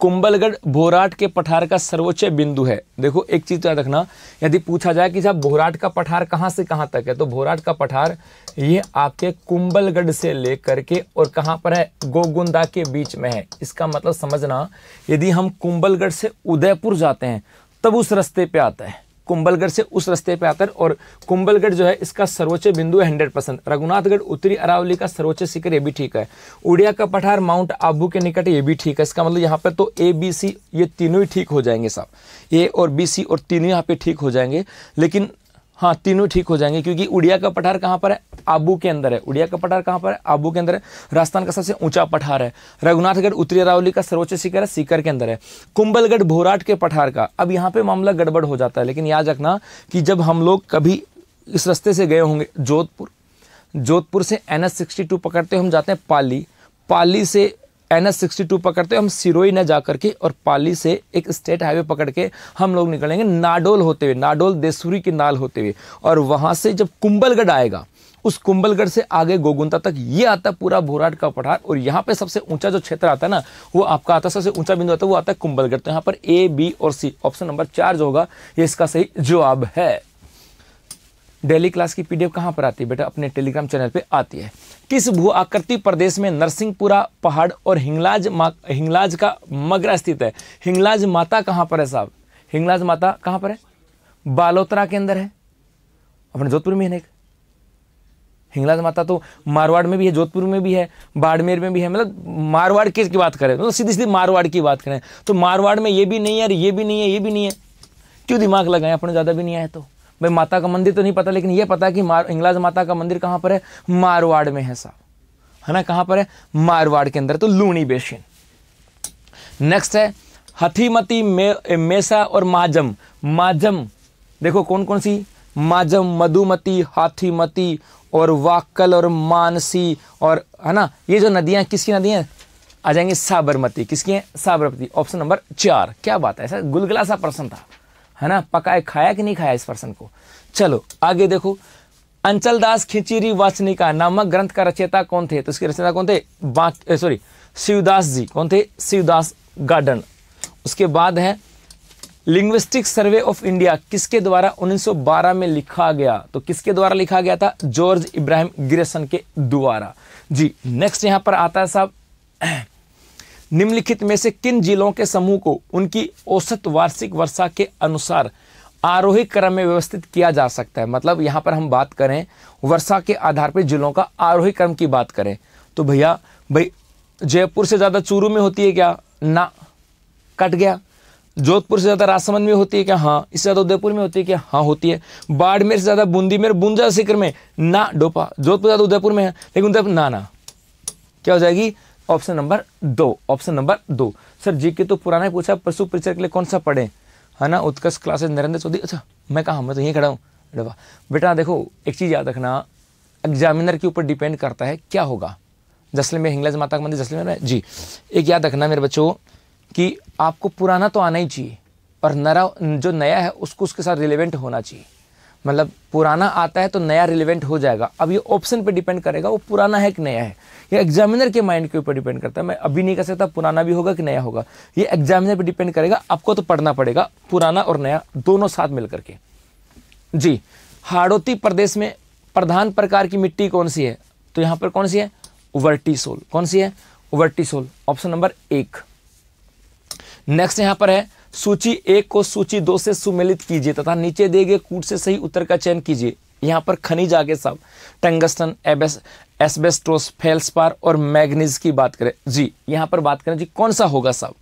कुंबलगढ़ भोराट के पठार का सर्वोच्च बिंदु है देखो एक चीज़ तो याद रखना यदि पूछा जाए कि साहब भोराट का पठार कहाँ से कहां तक है तो भोराट का पठार ये आपके कुंबलगढ़ से लेकर के और कहाँ पर है गोगुंदा के बीच में है इसका मतलब समझना यदि हम कुंबलगढ़ से उदयपुर जाते हैं तब उस रास्ते पे आता है कुंबलगढ़ से उस रास्ते पे आता है और कुंबलगढ़ जो है इसका सर्वोच्च बिंदु है हंड्रेड परसेंट रघुनाथगढ़ उत्तरी अरावली का सर्वोच्च शिखर ये भी ठीक है उड़िया का पठार माउंट आबू के निकट ये भी ठीक है इसका मतलब यहाँ पर तो ए बी सी ये तीनों ही ठीक हो जाएंगे साहब ए और बी सी और तीनों यहाँ पे ठीक हो जाएंगे लेकिन हाँ तीनों ठीक हो जाएंगे क्योंकि उड़िया का पठार कहाँ पर है आबू के अंदर है उड़िया का पठार कहाँ पर है आबू के अंदर है राजस्थान का सबसे ऊंचा पठार है रघुनाथगढ़ उत्तरी अरावली का सर्वोच्च शिखर है सीकर के अंदर है कुंबलगढ़ भोराट के पठार का अब यहाँ पे मामला गड़बड़ हो जाता है लेकिन याद रखना कि जब हम लोग कभी इस रस्ते से गए होंगे जोधपुर जोधपुर से एन एस पकड़ते हुए हम जाते हैं पाली पाली से एन एस सिक्सटी टू पकड़ते हुए हम सिरोई न जा करके और पाली से एक स्टेट हाईवे पकड़ के हम लोग निकलेंगे नाडोल होते हुए नाडोल देसूरी के नाल होते हुए और वहाँ से जब कुंबलगढ़ आएगा उस कुंबलगढ़ से आगे गोगुंता तक ये आता पूरा भोराट का पठार और यहाँ पे सबसे ऊंचा जो क्षेत्र आता है ना वो आपका आता है सबसे ऊंचा बिंदु आता है वो आता है कुंबलगढ़ तो यहाँ पर ए बी और सी ऑप्शन नंबर चार जो होगा ये इसका सही जवाब है डेली क्लास की पीडीएफ कहाँ पर आती है बेटा अपने टेलीग्राम चैनल पे आती है किस भू आकृति प्रदेश में नरसिंहपुरा पहाड़ और हिंगलाज हिंगलाज का मगरा स्थित है हिंगलाज माता कहाँ पर है साहब हिंगलाज माता कहाँ पर है बालोतरा के अंदर है अपने जोधपुर में है एक हिंगलाज माता तो मारवाड़ में भी है जोधपुर में भी है बाड़मेर में भी है मतलब मारवाड़ की बात करें मतलब सीधी सीधी मारवाड़ की बात करें तो मारवाड़ में ये भी नहीं है ये भी नहीं है ये भी नहीं है क्यों दिमाग लगाएं अपने ज़्यादा भी नहीं आए तो भाई माता का मंदिर तो नहीं पता लेकिन ये पता कि मार इंगलाज माता का मंदिर कहाँ पर है मारवाड़ में है साहब है ना कहाँ पर है मारवाड़ के अंदर तो लूणी बेसिन नेक्स्ट है हथीमती मे, मेसा और माजम माजम देखो कौन कौन सी माजम मधुमती हाथीमती और वाकल और मानसी और है ना ये जो नदियाँ किसकी नदियाँ आ जाएंगी साबरमती किसकी हैं साबरमती ऑप्शन नंबर चार क्या बात है सर गुलगुला सा प्रश्न था है ना पकाए खाया कि नहीं खाया इस पर्सन को चलो आगे देखो अंचल दास खिचीरी वाचनिका नामक ग्रंथ का रचयिता कौन थे तो उसके रचयिता कौन थे सॉरी शिवदास जी कौन थे शिवदास गार्डन उसके बाद है लिंग्विस्टिक सर्वे ऑफ इंडिया किसके द्वारा 1912 में लिखा गया तो किसके द्वारा लिखा गया था जॉर्ज इब्राहिम ग्रेसन के द्वारा जी नेक्स्ट यहां पर आता है साहब निम्नलिखित में से किन जिलों के समूह को उनकी औसत वार्षिक वर्षा के अनुसार आरोही क्रम में व्यवस्थित किया जा सकता है मतलब यहाँ पर हम बात करें वर्षा के आधार पर जिलों का आरोही क्रम की बात करें तो भैया भाई जयपुर से ज़्यादा चूरू में होती है क्या ना कट गया जोधपुर से ज़्यादा राजसमंद में होती है क्या हाँ इससे ज़्यादा उदयपुर में होती है क्या हाँ होती है बाड़मेर से ज़्यादा बूंदी मेर बूंदा शिखर में ना डोपा जोधपुर ज़्यादा उदयपुर में है लेकिन उदयपुर ना ना क्या हो जाएगी ऑप्शन नंबर दो ऑप्शन नंबर दो सर जी के तो पुराना ही पूछा पशु परिचय के लिए कौन सा पढ़े है ना उत्कर्ष क्लासेज नरेंद्र चौधरी अच्छा मैं कहा मैं तो यहीं खड़ा हूँ डबा बेटा देखो एक चीज़ याद रखना एग्जामिनर के ऊपर डिपेंड करता है क्या होगा जसले में हिंगलाज माता का मंदिर जसले में जी एक याद रखना मेरे बच्चों कि आपको पुराना तो आना ही चाहिए पर नरा जो नया है उसको उसके साथ रिलेवेंट होना चाहिए मतलब पुराना आता है तो नया रिलेवेंट हो जाएगा अब ये ऑप्शन पे डिपेंड करेगा वो पुराना है कि नया है ये एग्जामिनर के माइंड के ऊपर डिपेंड करता है मैं अभी नहीं कह सकता पुराना भी होगा कि नया होगा ये एग्जामिनर पे डिपेंड करेगा आपको तो पढ़ना पड़ेगा पुराना और नया दोनों साथ मिलकर के जी हाड़ोती प्रदेश में प्रधान प्रकार की मिट्टी कौन सी है तो यहां पर कौन सी है उवर्टी कौन सी है उवर्टी ऑप्शन नंबर एक नेक्स्ट यहां पर है सूची एक को सूची दो से सुमेलित कीजिए तथा नीचे दिए गए कूट से सही उत्तर का चयन कीजिए यहाँ पर खनिज आगे साहब टंगस्टन एबेस एसबेस्टोस फेल्सपार और मैग्नीज की बात करें जी यहाँ पर बात करें जी कौन सा होगा साहब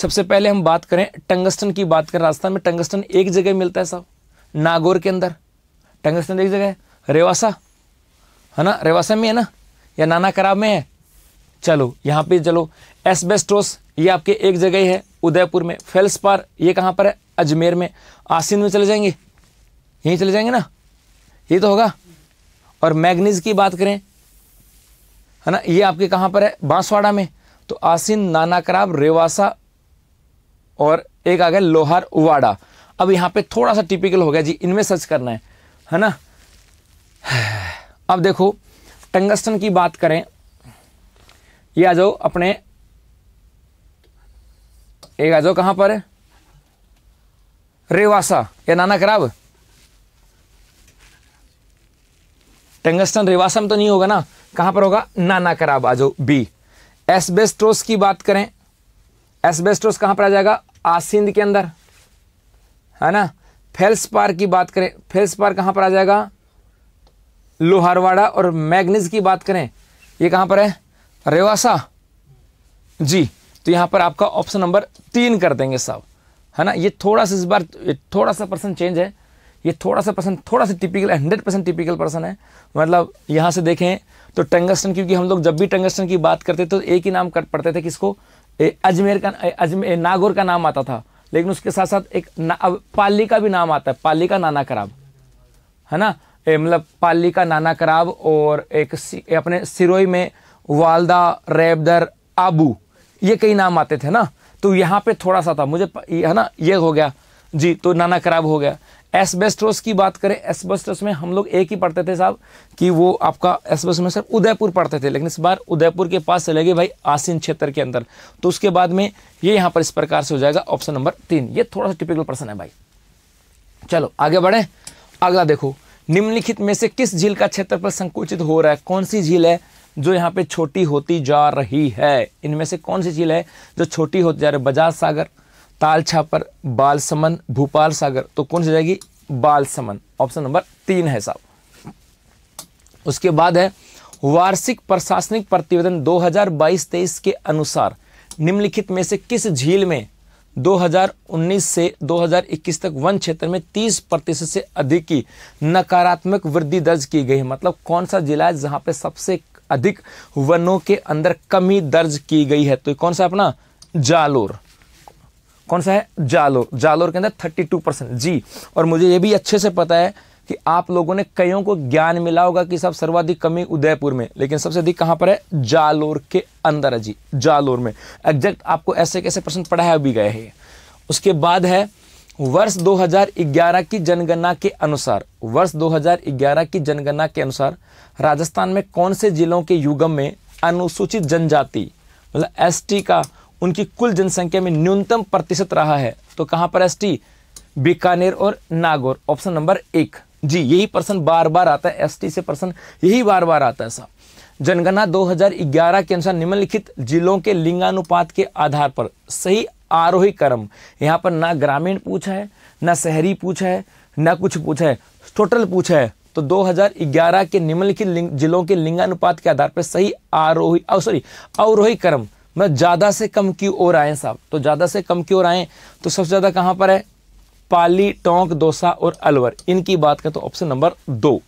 सबसे पहले हम बात करें टंगस्टन की बात करें राजस्थान में टंगस्टन एक जगह मिलता है साहब नागौर के अंदर टंगस्टन एक जगह है रेवासा है ना रेवासा में है ना या नाना कराब में है चलो यहाँ पे चलो एसबेस्ट्रोस ये आपके एक जगह है उदयपुर में फेल्सपार ये कहाँ पर है अजमेर में आसिन में चले जाएंगे यहीं चले जाएंगे ना ये तो होगा और मैग्नीज की बात करें है ना ये आपके कहाँ पर है बांसवाड़ा में तो आसिन नानाकराब रेवासा और एक आ गया लोहार उवाड़ा अब यहाँ पे थोड़ा सा टिपिकल हो गया जी इनमें सर्च करना है है ना अब देखो टंगस्टन की बात करें ये आ जाओ अपने ये गाजो कहां पर है रेवासा या नाना खराब टंगस्टन रेवासा में तो नहीं होगा ना कहां पर होगा नाना खराब आजो बी एसबेस्टोस की बात करें एसबेस्टोस कहां पर आ जाएगा आसिंद के अंदर है ना फेल्स पार की बात करें फेल्स पार कहां पर आ जाएगा लोहारवाड़ा और मैग्नीज की बात करें ये कहां पर है रेवासा जी तो यहाँ पर आपका ऑप्शन नंबर तीन कर देंगे सब है ना ये थोड़ा सा इस बार थोड़ा सा पर्सन चेंज है ये थोड़ा सा पर्सन थोड़ा सा typical hundred percent typical person है मतलब यहाँ से देखें तो टंगस्टन क्योंकि हम लोग जब भी टंगस्टन की बात करते तो एक ही नाम कर पड़ते थे किसको अजमेर का अजमेर नागौर का नाम आता था लेकिन उसके साथ साथ एक अब पाली का भी नाम आता है पाली का नाना खराब है ना मतलब पाली का नाना कराब और एक अपने सिरोई में वालदा रेबदर आबू ये कई नाम आते थे ना तो यहाँ पे थोड़ा सा था मुझे है ना ये हो गया जी तो नाना खराब हो गया एसबेस्ट्रोस की बात करें एसबेस्टोस में हम लोग एक ही पढ़ते थे साहब कि वो आपका एसबेस्ट में सर उदयपुर पढ़ते थे लेकिन इस बार उदयपुर के पास चले गए भाई आसिन क्षेत्र के अंदर तो उसके बाद में ये यहाँ पर इस प्रकार से हो जाएगा ऑप्शन नंबर तीन ये थोड़ा सा टिपिकल प्रश्न है भाई चलो आगे बढ़े अगला देखो निम्नलिखित में से किस झील का क्षेत्रफल संकुचित हो रहा है कौन सी झील है जो यहाँ पे छोटी होती जा रही है इनमें से कौन सी झील है जो छोटी होती जा रही है बजाज सागर ताल छापर बाल समन भोपाल सागर तो कौन सी जाएगी बाल समन ऑप्शन नंबर तीन है साहब उसके बाद है वार्षिक प्रशासनिक प्रतिवेदन 2022-23 के अनुसार निम्नलिखित में से किस झील में 2019 से 2021 तक वन क्षेत्र में 30 प्रतिशत से अधिक की नकारात्मक वृद्धि दर्ज की गई है मतलब कौन सा जिला है जहां पे सबसे अधिक वनों के अंदर कमी दर्ज की गई है तो कौन सा अपना जालोर कौन सा है जालोर जालोर के अंदर 32 परसेंट जी और मुझे ये भी अच्छे से पता है कि आप लोगों ने कईयों को ज्ञान मिला होगा कि सब सर्वाधिक कमी उदयपुर में लेकिन सबसे अधिक कहां पर है जालोर के अंदर है जी जालोर में एग्जैक्ट आपको ऐसे कैसे परसेंट पढ़ाया भी गया है उसके बाद है वर्ष 2011 की जनगणना के अनुसार वर्ष 2011 की जनगणना के अनुसार राजस्थान में कौन से जिलों के युगम में अनुसूचित जनजाति मतलब एसटी का उनकी कुल जनसंख्या में न्यूनतम प्रतिशत रहा है तो कहाँ पर एसटी बीकानेर और नागौर ऑप्शन नंबर एक जी यही प्रश्न बार बार आता है एसटी से प्रश्न यही बार बार आता है साहब जनगणना 2011 के अनुसार निम्नलिखित जिलों के लिंगानुपात के आधार पर सही आरोही क्रम यहाँ पर ना ग्रामीण पूछा है ना शहरी पूछा है ना कुछ पूछा है टोटल पूछा है तो 2011 के निम्नलिखित जिलों के लिंगानुपात के आधार पर सही आरोही सॉरी अवरोही क्रम मतलब ज़्यादा से कम की ओर आए साहब तो ज़्यादा से कम की ओर आए तो सबसे ज़्यादा कहां पर है पाली टोंक दोसा और अलवर इनकी बात करें तो ऑप्शन नंबर दो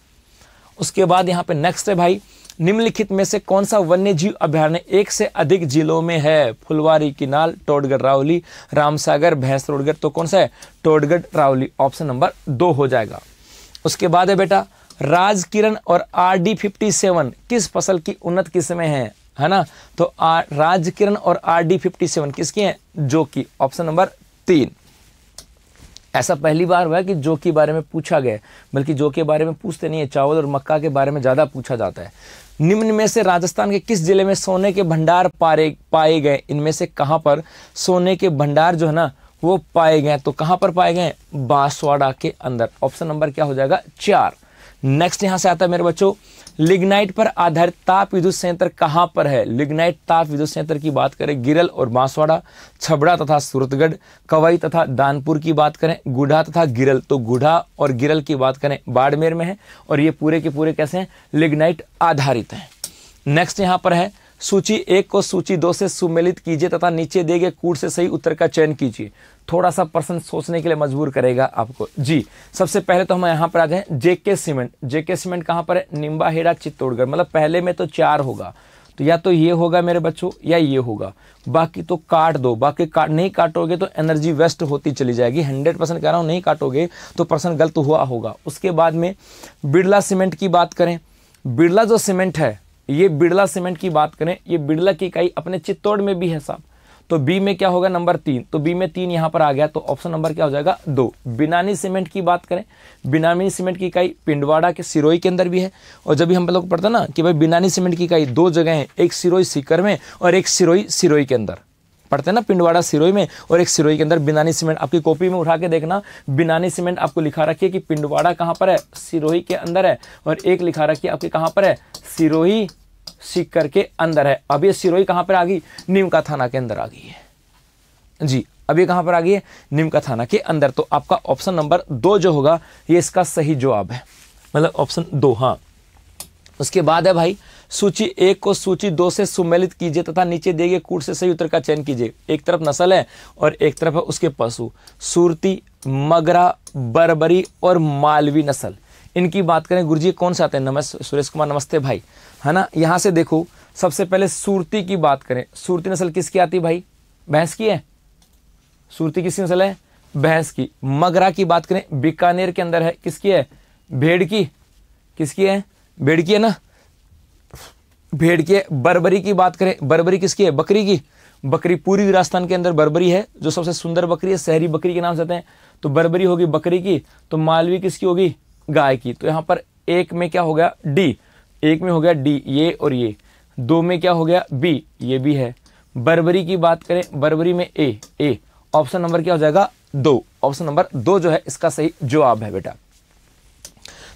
उसके बाद यहाँ पे नेक्स्ट है भाई निम्नलिखित में से कौन सा वन्य जीव अभ्यारण्य एक से अधिक जिलों में है फुलवारी किनाल टोडगढ़ रावली रामसागर भैंस रोडगढ़ तो कौन सा है टोडगढ़ रावली ऑप्शन नंबर दो हो जाएगा उसके बाद है बेटा राज किरण और आर डी फिफ्टी सेवन किस फसल की उन्नत किस्में हैं है ना तो राज किरण और आर डी फिफ्टी सेवन किसकी है जो की ऑप्शन नंबर तीन ऐसा पहली बार हुआ कि जो के बारे में पूछा गया बल्कि जो के बारे में पूछते नहीं है चावल और मक्का के बारे में ज़्यादा पूछा जाता है निम्न में से राजस्थान के किस जिले में सोने के भंडार पारे पाए गए इनमें से कहां पर सोने के भंडार जो है ना वो पाए गए तो कहां पर पाए गए बांसवाड़ा के अंदर ऑप्शन नंबर क्या हो जाएगा चार नेक्स्ट यहां से आता है मेरे बच्चों लिग्नाइट पर आधारित ताप विद्युत संयंत्र कहाँ पर है लिग्नाइट ताप विद्युत संयंत्र की बात करें गिरल और बांसवाड़ा छबड़ा तथा सूरतगढ़ कवई तथा दानपुर की बात करें गुढ़ा तथा गिरल तो गुढ़ा और गिरल की बात करें बाड़मेर में है और ये पूरे के पूरे कैसे हैं लिग्नाइट आधारित हैं नेक्स्ट यहाँ पर है सूची एक को सूची दो से सुमेलित कीजिए तथा नीचे दिए गए कूट से सही उत्तर का चयन कीजिए थोड़ा सा प्रश्न सोचने के लिए मजबूर करेगा आपको जी सबसे पहले तो हम यहाँ पर आ जाए जेके सीमेंट जेके सीमेंट कहाँ पर है निम्बा हेड़ा चित्तौड़गढ़ मतलब पहले में तो चार होगा तो या तो ये होगा मेरे बच्चों या ये होगा बाकी तो काट दो बाकी काट नहीं काटोगे तो एनर्जी वेस्ट होती चली जाएगी हंड्रेड परसेंट कह रहा हूँ नहीं काटोगे तो प्रश्न गलत हुआ होगा उसके बाद में बिरला सीमेंट की बात करें बिरला जो सीमेंट है ये बिड़ला सीमेंट की बात करें ये बिड़ला की इकाई अपने चित्तौड़ में भी है साहब तो बी में क्या होगा नंबर तीन तो बी में तीन यहां पर आ गया तो ऑप्शन नंबर क्या हो जाएगा दो बिनानी सीमेंट की बात करें बिनानी सीमेंट की इकाई पिंडवाड़ा के सिरोई के अंदर भी है और जब भी हम लोग पढ़ते ना कि भाई बिनानी सीमेंट की इकाई दो जगह है एक सिरोई सीकर में और एक सिरोई सिरोई के अंदर पढ़ते हैं ना पिंडवाड़ा सिरोई में और एक सिरोई के अंदर बिनानी सीमेंट आपकी कॉपी में उठा के देखना बिनानी सीमेंट आपको लिखा रखिए कि पिंडवाड़ा कहाँ पर है सिरोही के अंदर है और एक लिखा रखिए आपके कहाँ पर है सिरोही सीकर के अंदर है अब ये सिरोही कहाँ पर आ गई निमका थाना के अंदर आ गई है जी अब ये कहाँ पर आ गई है निमका थाना के अंदर तो आपका ऑप्शन नंबर दो जो होगा ये इसका सही जवाब है मतलब ऑप्शन दो हाँ उसके बाद है भाई सूची एक को सूची दो से सुमेलित कीजिए तथा नीचे दिए गए कूट से सही उत्तर का चयन कीजिए एक तरफ नस्ल है और एक तरफ है उसके पशु सूरती मगरा बरबरी और मालवी नस्ल इनकी बात करें गुरुजी कौन से आते हैं नमस्ते सुरेश कुमार नमस्ते भाई है ना यहाँ से देखो सबसे पहले सूरती की बात करें सूरती नस्ल किसकी आती भाई भैंस की है सूरती किसकी नस्ल है भैंस की मगरा की बात करें बीकानेर के अंदर है किसकी है भेड़ की किसकी है भेड़ की है ना भेड़ के बरबरी की बात करें बरबरी किसकी है बकरी की बकरी पूरी राजस्थान के अंदर बरबरी है जो सबसे सुंदर बकरी है शहरी बकरी के नाम से आते हैं तो बरबरी होगी बकरी की तो मालवी किसकी होगी गाय की तो यहाँ पर एक में क्या हो गया डी एक में हो गया डी ये और ये दो में क्या हो गया बी ये भी है बरबरी की बात करें बरबरी में ए ए ऑप्शन नंबर क्या हो जाएगा दो ऑप्शन नंबर दो जो है इसका सही जवाब है बेटा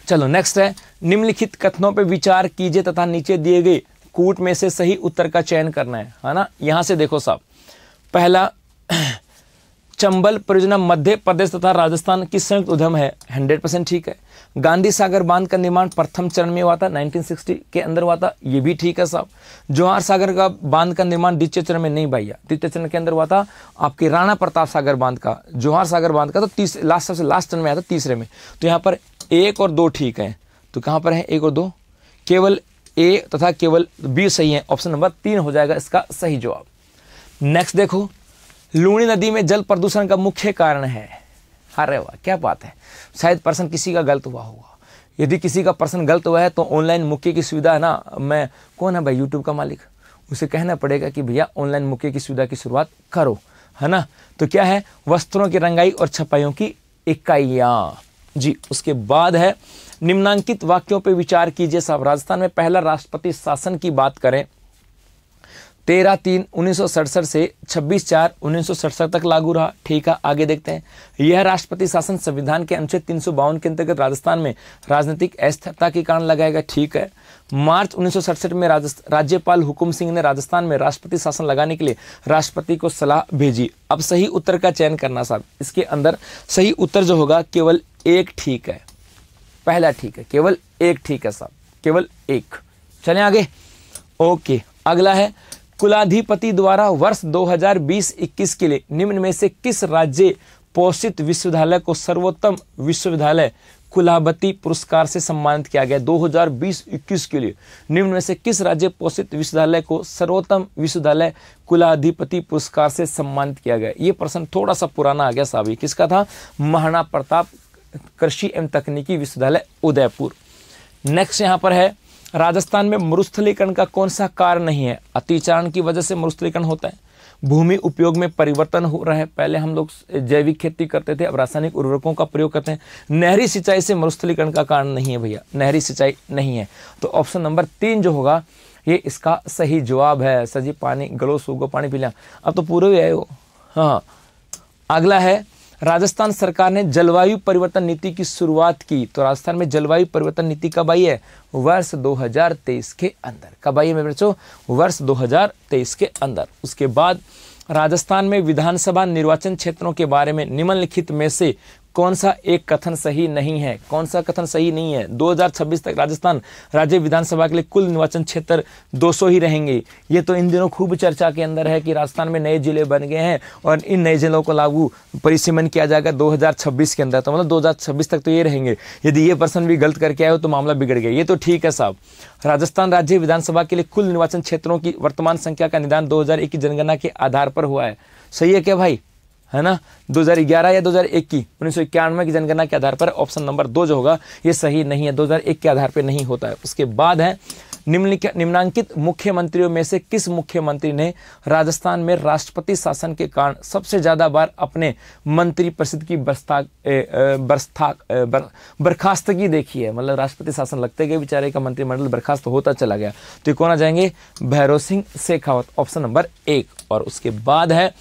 चलो नेक्स्ट है निम्नलिखित कथनों पर विचार कीजिए तथा नीचे दिए गए कूट में से सही उत्तर का चयन करना है है ना यहाँ से देखो साहब पहला चंबल परियोजना मध्य प्रदेश तथा राजस्थान की संयुक्त उद्यम है 100 परसेंट ठीक है गांधी सागर बांध का निर्माण प्रथम चरण में हुआ था 1960 के अंदर हुआ था ये भी ठीक है साहब जोहार सागर का बांध का निर्माण द्वितीय चरण में नहीं भैया द्वितीय चरण के अंदर हुआ था आपके राणा प्रताप सागर बांध का जोहार सागर बांध का तो तीस लास्ट सबसे लास्ट चरण में आया था तीसरे में तो यहाँ पर एक और दो ठीक है तो कहाँ पर है एक और दो केवल ए तथा केवल बी सही है ऑप्शन नंबर तीन हो जाएगा इसका सही जवाब नेक्स्ट देखो लूणी नदी में जल प्रदूषण का मुख्य कारण है अरे वाह क्या बात है शायद प्रश्न किसी का गलत हुआ होगा यदि किसी का पर्सन गलत हुआ है तो ऑनलाइन मुख्य की सुविधा है ना मैं कौन है भाई यूट्यूब का मालिक उसे कहना पड़ेगा कि भैया ऑनलाइन मुख्य की सुविधा की शुरुआत करो है ना तो क्या है वस्त्रों की रंगाई और छपाइयों की इकाइयाँ जी उसके बाद है निम्नांकित वाक्यों पर विचार कीजिए साहब राजस्थान में पहला राष्ट्रपति शासन की बात करें तेरह तीन उन्नीस से 26 चार उन्नीस तक लागू रहा ठीक है आगे देखते हैं यह राष्ट्रपति शासन संविधान के अनुच्छेद तीन के अंतर्गत राजस्थान में राजनीतिक अस्थिरता के कारण लगाएगा ठीक है मार्च उन्नीस में राज्यपाल हुकुम सिंह ने राजस्थान में राष्ट्रपति शासन लगाने के लिए राष्ट्रपति को सलाह भेजी अब सही उत्तर का चयन करना साहब इसके अंदर सही उत्तर जो होगा केवल एक ठीक है पहला ठीक है केवल एक ठीक है साहब केवल एक चलें आगे ओके अगला है कुलाधिपति द्वारा वर्ष 2020-21 के लिए निम्न में से किस राज्य पोषित विश्वविद्यालय को सर्वोत्तम विश्वविद्यालय कुलाबती पुरस्कार से सम्मानित किया गया 2020-21 के लिए निम्न में से किस राज्य पोषित विश्वविद्यालय को सर्वोत्तम विश्वविद्यालय कुलाधिपति पुरस्कार से सम्मानित किया गया ये प्रश्न थोड़ा सा पुराना आ गया साहब किसका था महाराणा प्रताप कृषि एवं तकनीकी विश्वविद्यालय उदयपुर नेक्स्ट यहाँ पर है राजस्थान में मरुस्थलीकरण का कौन सा कारण नहीं है अतिचारण की वजह से मरुस्थलीकरण होता है भूमि उपयोग में परिवर्तन हो रहा है पहले हम लोग जैविक खेती करते थे अब रासायनिक उर्वरकों का प्रयोग करते हैं नहरी सिंचाई से मरुस्थलीकरण का कारण नहीं है भैया नहरी सिंचाई नहीं है तो ऑप्शन नंबर तीन जो होगा ये इसका सही जवाब है सजी पानी गलो सूगो पानी पी लिया अब तो पूरे ही आए हो हाँ अगला है राजस्थान सरकार ने जलवायु परिवर्तन नीति की शुरुआत की तो राजस्थान में जलवायु परिवर्तन नीति कब आई है वर्ष 2023 के अंदर कब आई है मेरे बच्चों वर्ष 2023 के अंदर उसके बाद राजस्थान में विधानसभा निर्वाचन क्षेत्रों के बारे में निम्नलिखित में से कौन सा एक कथन सही नहीं है कौन सा कथन सही नहीं है 2026 तक राजस्थान राज्य विधानसभा के लिए कुल निर्वाचन क्षेत्र 200 ही रहेंगे ये तो इन दिनों खूब चर्चा के अंदर है कि राजस्थान में नए जिले बन गए हैं और इन नए जिलों को लागू परिसीमन किया जाएगा 2026 के अंदर तो मतलब 2026 तक तो ये रहेंगे यदि ये पर्सन भी गलत करके आए हो तो मामला बिगड़ गया ये तो ठीक है साहब राजस्थान राज्य विधानसभा के लिए कुल निर्वाचन क्षेत्रों की वर्तमान संख्या का निदान दो की जनगणना के आधार पर हुआ है सही है क्या भाई है ना 2011 या 2001 की उन्नीस सौ इक्यानवे की जनगणना के आधार पर ऑप्शन नंबर दो जो होगा ये सही नहीं है 2001 के आधार पर नहीं होता है उसके बाद है निम्नांकित मुख्यमंत्रियों में से किस मुख्यमंत्री ने राजस्थान में राष्ट्रपति शासन के कारण सबसे ज़्यादा बार अपने मंत्री परिषद की बरस्ता बर, बर्खास्तगी देखी है मतलब राष्ट्रपति शासन लगते गए बेचारे का मंत्रिमंडल बर्खास्त होता चला गया तो ये कौन आ जाएंगे भैरव सिंह शेखावत ऑप्शन नंबर एक और उसके बाद है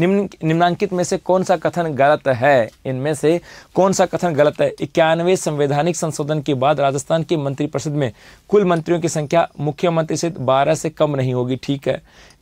निम्न निम्नांकित में से कौन सा कथन गलत है इनमें से कौन सा कथन गलत है इक्यानवे संवैधानिक संशोधन के बाद राजस्थान की मंत्रिपरिषद में कुल मंत्रियों की संख्या मुख्यमंत्री सहित बारह से कम नहीं होगी ठीक है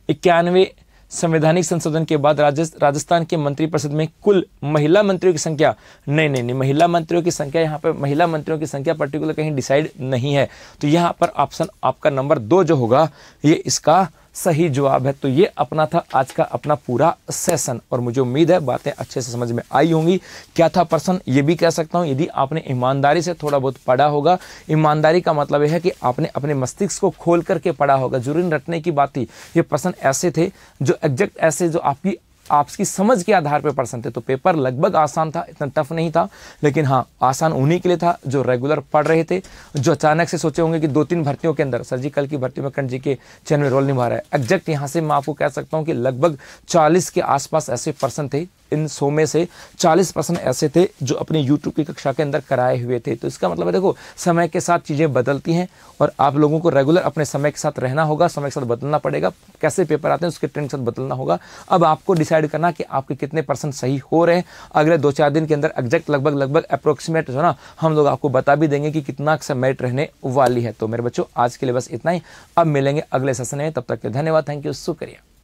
इक्यानवे संवैधानिक संशोधन के बाद राजस्थान के मंत्रिपरिषद में कुल महिला मंत्रियों की संख्या नहीं नहीं नहीं महिला मंत्रियों की संख्या यहाँ पर महिला मंत्रियों की संख्या पर्टिकुलर कहीं डिसाइड नहीं है तो यहाँ पर ऑप्शन आपका नंबर दो जो होगा ये इसका सही जवाब है तो ये अपना था आज का अपना पूरा सेशन और मुझे उम्मीद है बातें अच्छे से समझ में आई होंगी क्या था पर्सन ये भी कह सकता हूँ यदि आपने ईमानदारी से थोड़ा बहुत पढ़ा होगा ईमानदारी का मतलब यह है कि आपने अपने मस्तिष्क को खोल करके पढ़ा होगा जुरिन रटने की बात थी ये पर्सन ऐसे थे जो एग्जैक्ट ऐसे जो आपकी आपकी समझ के आधार पर पढ़ सकते तो पेपर लगभग आसान था इतना टफ नहीं था लेकिन हाँ आसान उन्हीं के लिए था जो रेगुलर पढ़ रहे थे जो अचानक से सोचे होंगे कि दो तीन भर्तियों के अंदर सर जी कल की भर्ती में कंट जी के चैन में रोल निभा रहा है एग्जैक्ट यहाँ से मैं आपको कह सकता हूँ कि लगभग चालीस के आसपास ऐसे पर्सन थे इन सो में से 40 परसेंट ऐसे थे जो अपने यूट्यूब की कक्षा के अंदर कराए हुए थे तो इसका मतलब है देखो समय के साथ चीज़ें बदलती हैं और आप लोगों को रेगुलर अपने समय के साथ रहना होगा समय के साथ बदलना पड़ेगा कैसे पेपर आते हैं उसके ट्रेंड के साथ बदलना होगा अब आपको डिसाइड करना कि आपके कितने परसेंट सही हो रहे हैं अगले दो चार दिन के अंदर एग्जैक्ट लगभग लगभग अप्रोक्सीमेट जो ना हम लोग आपको बता भी देंगे कि कितना मेरिट रहने वाली है तो मेरे बच्चों आज के लिए बस इतना ही अब मिलेंगे अगले सेशन में तब तक के धन्यवाद थैंक यू शुक्रिया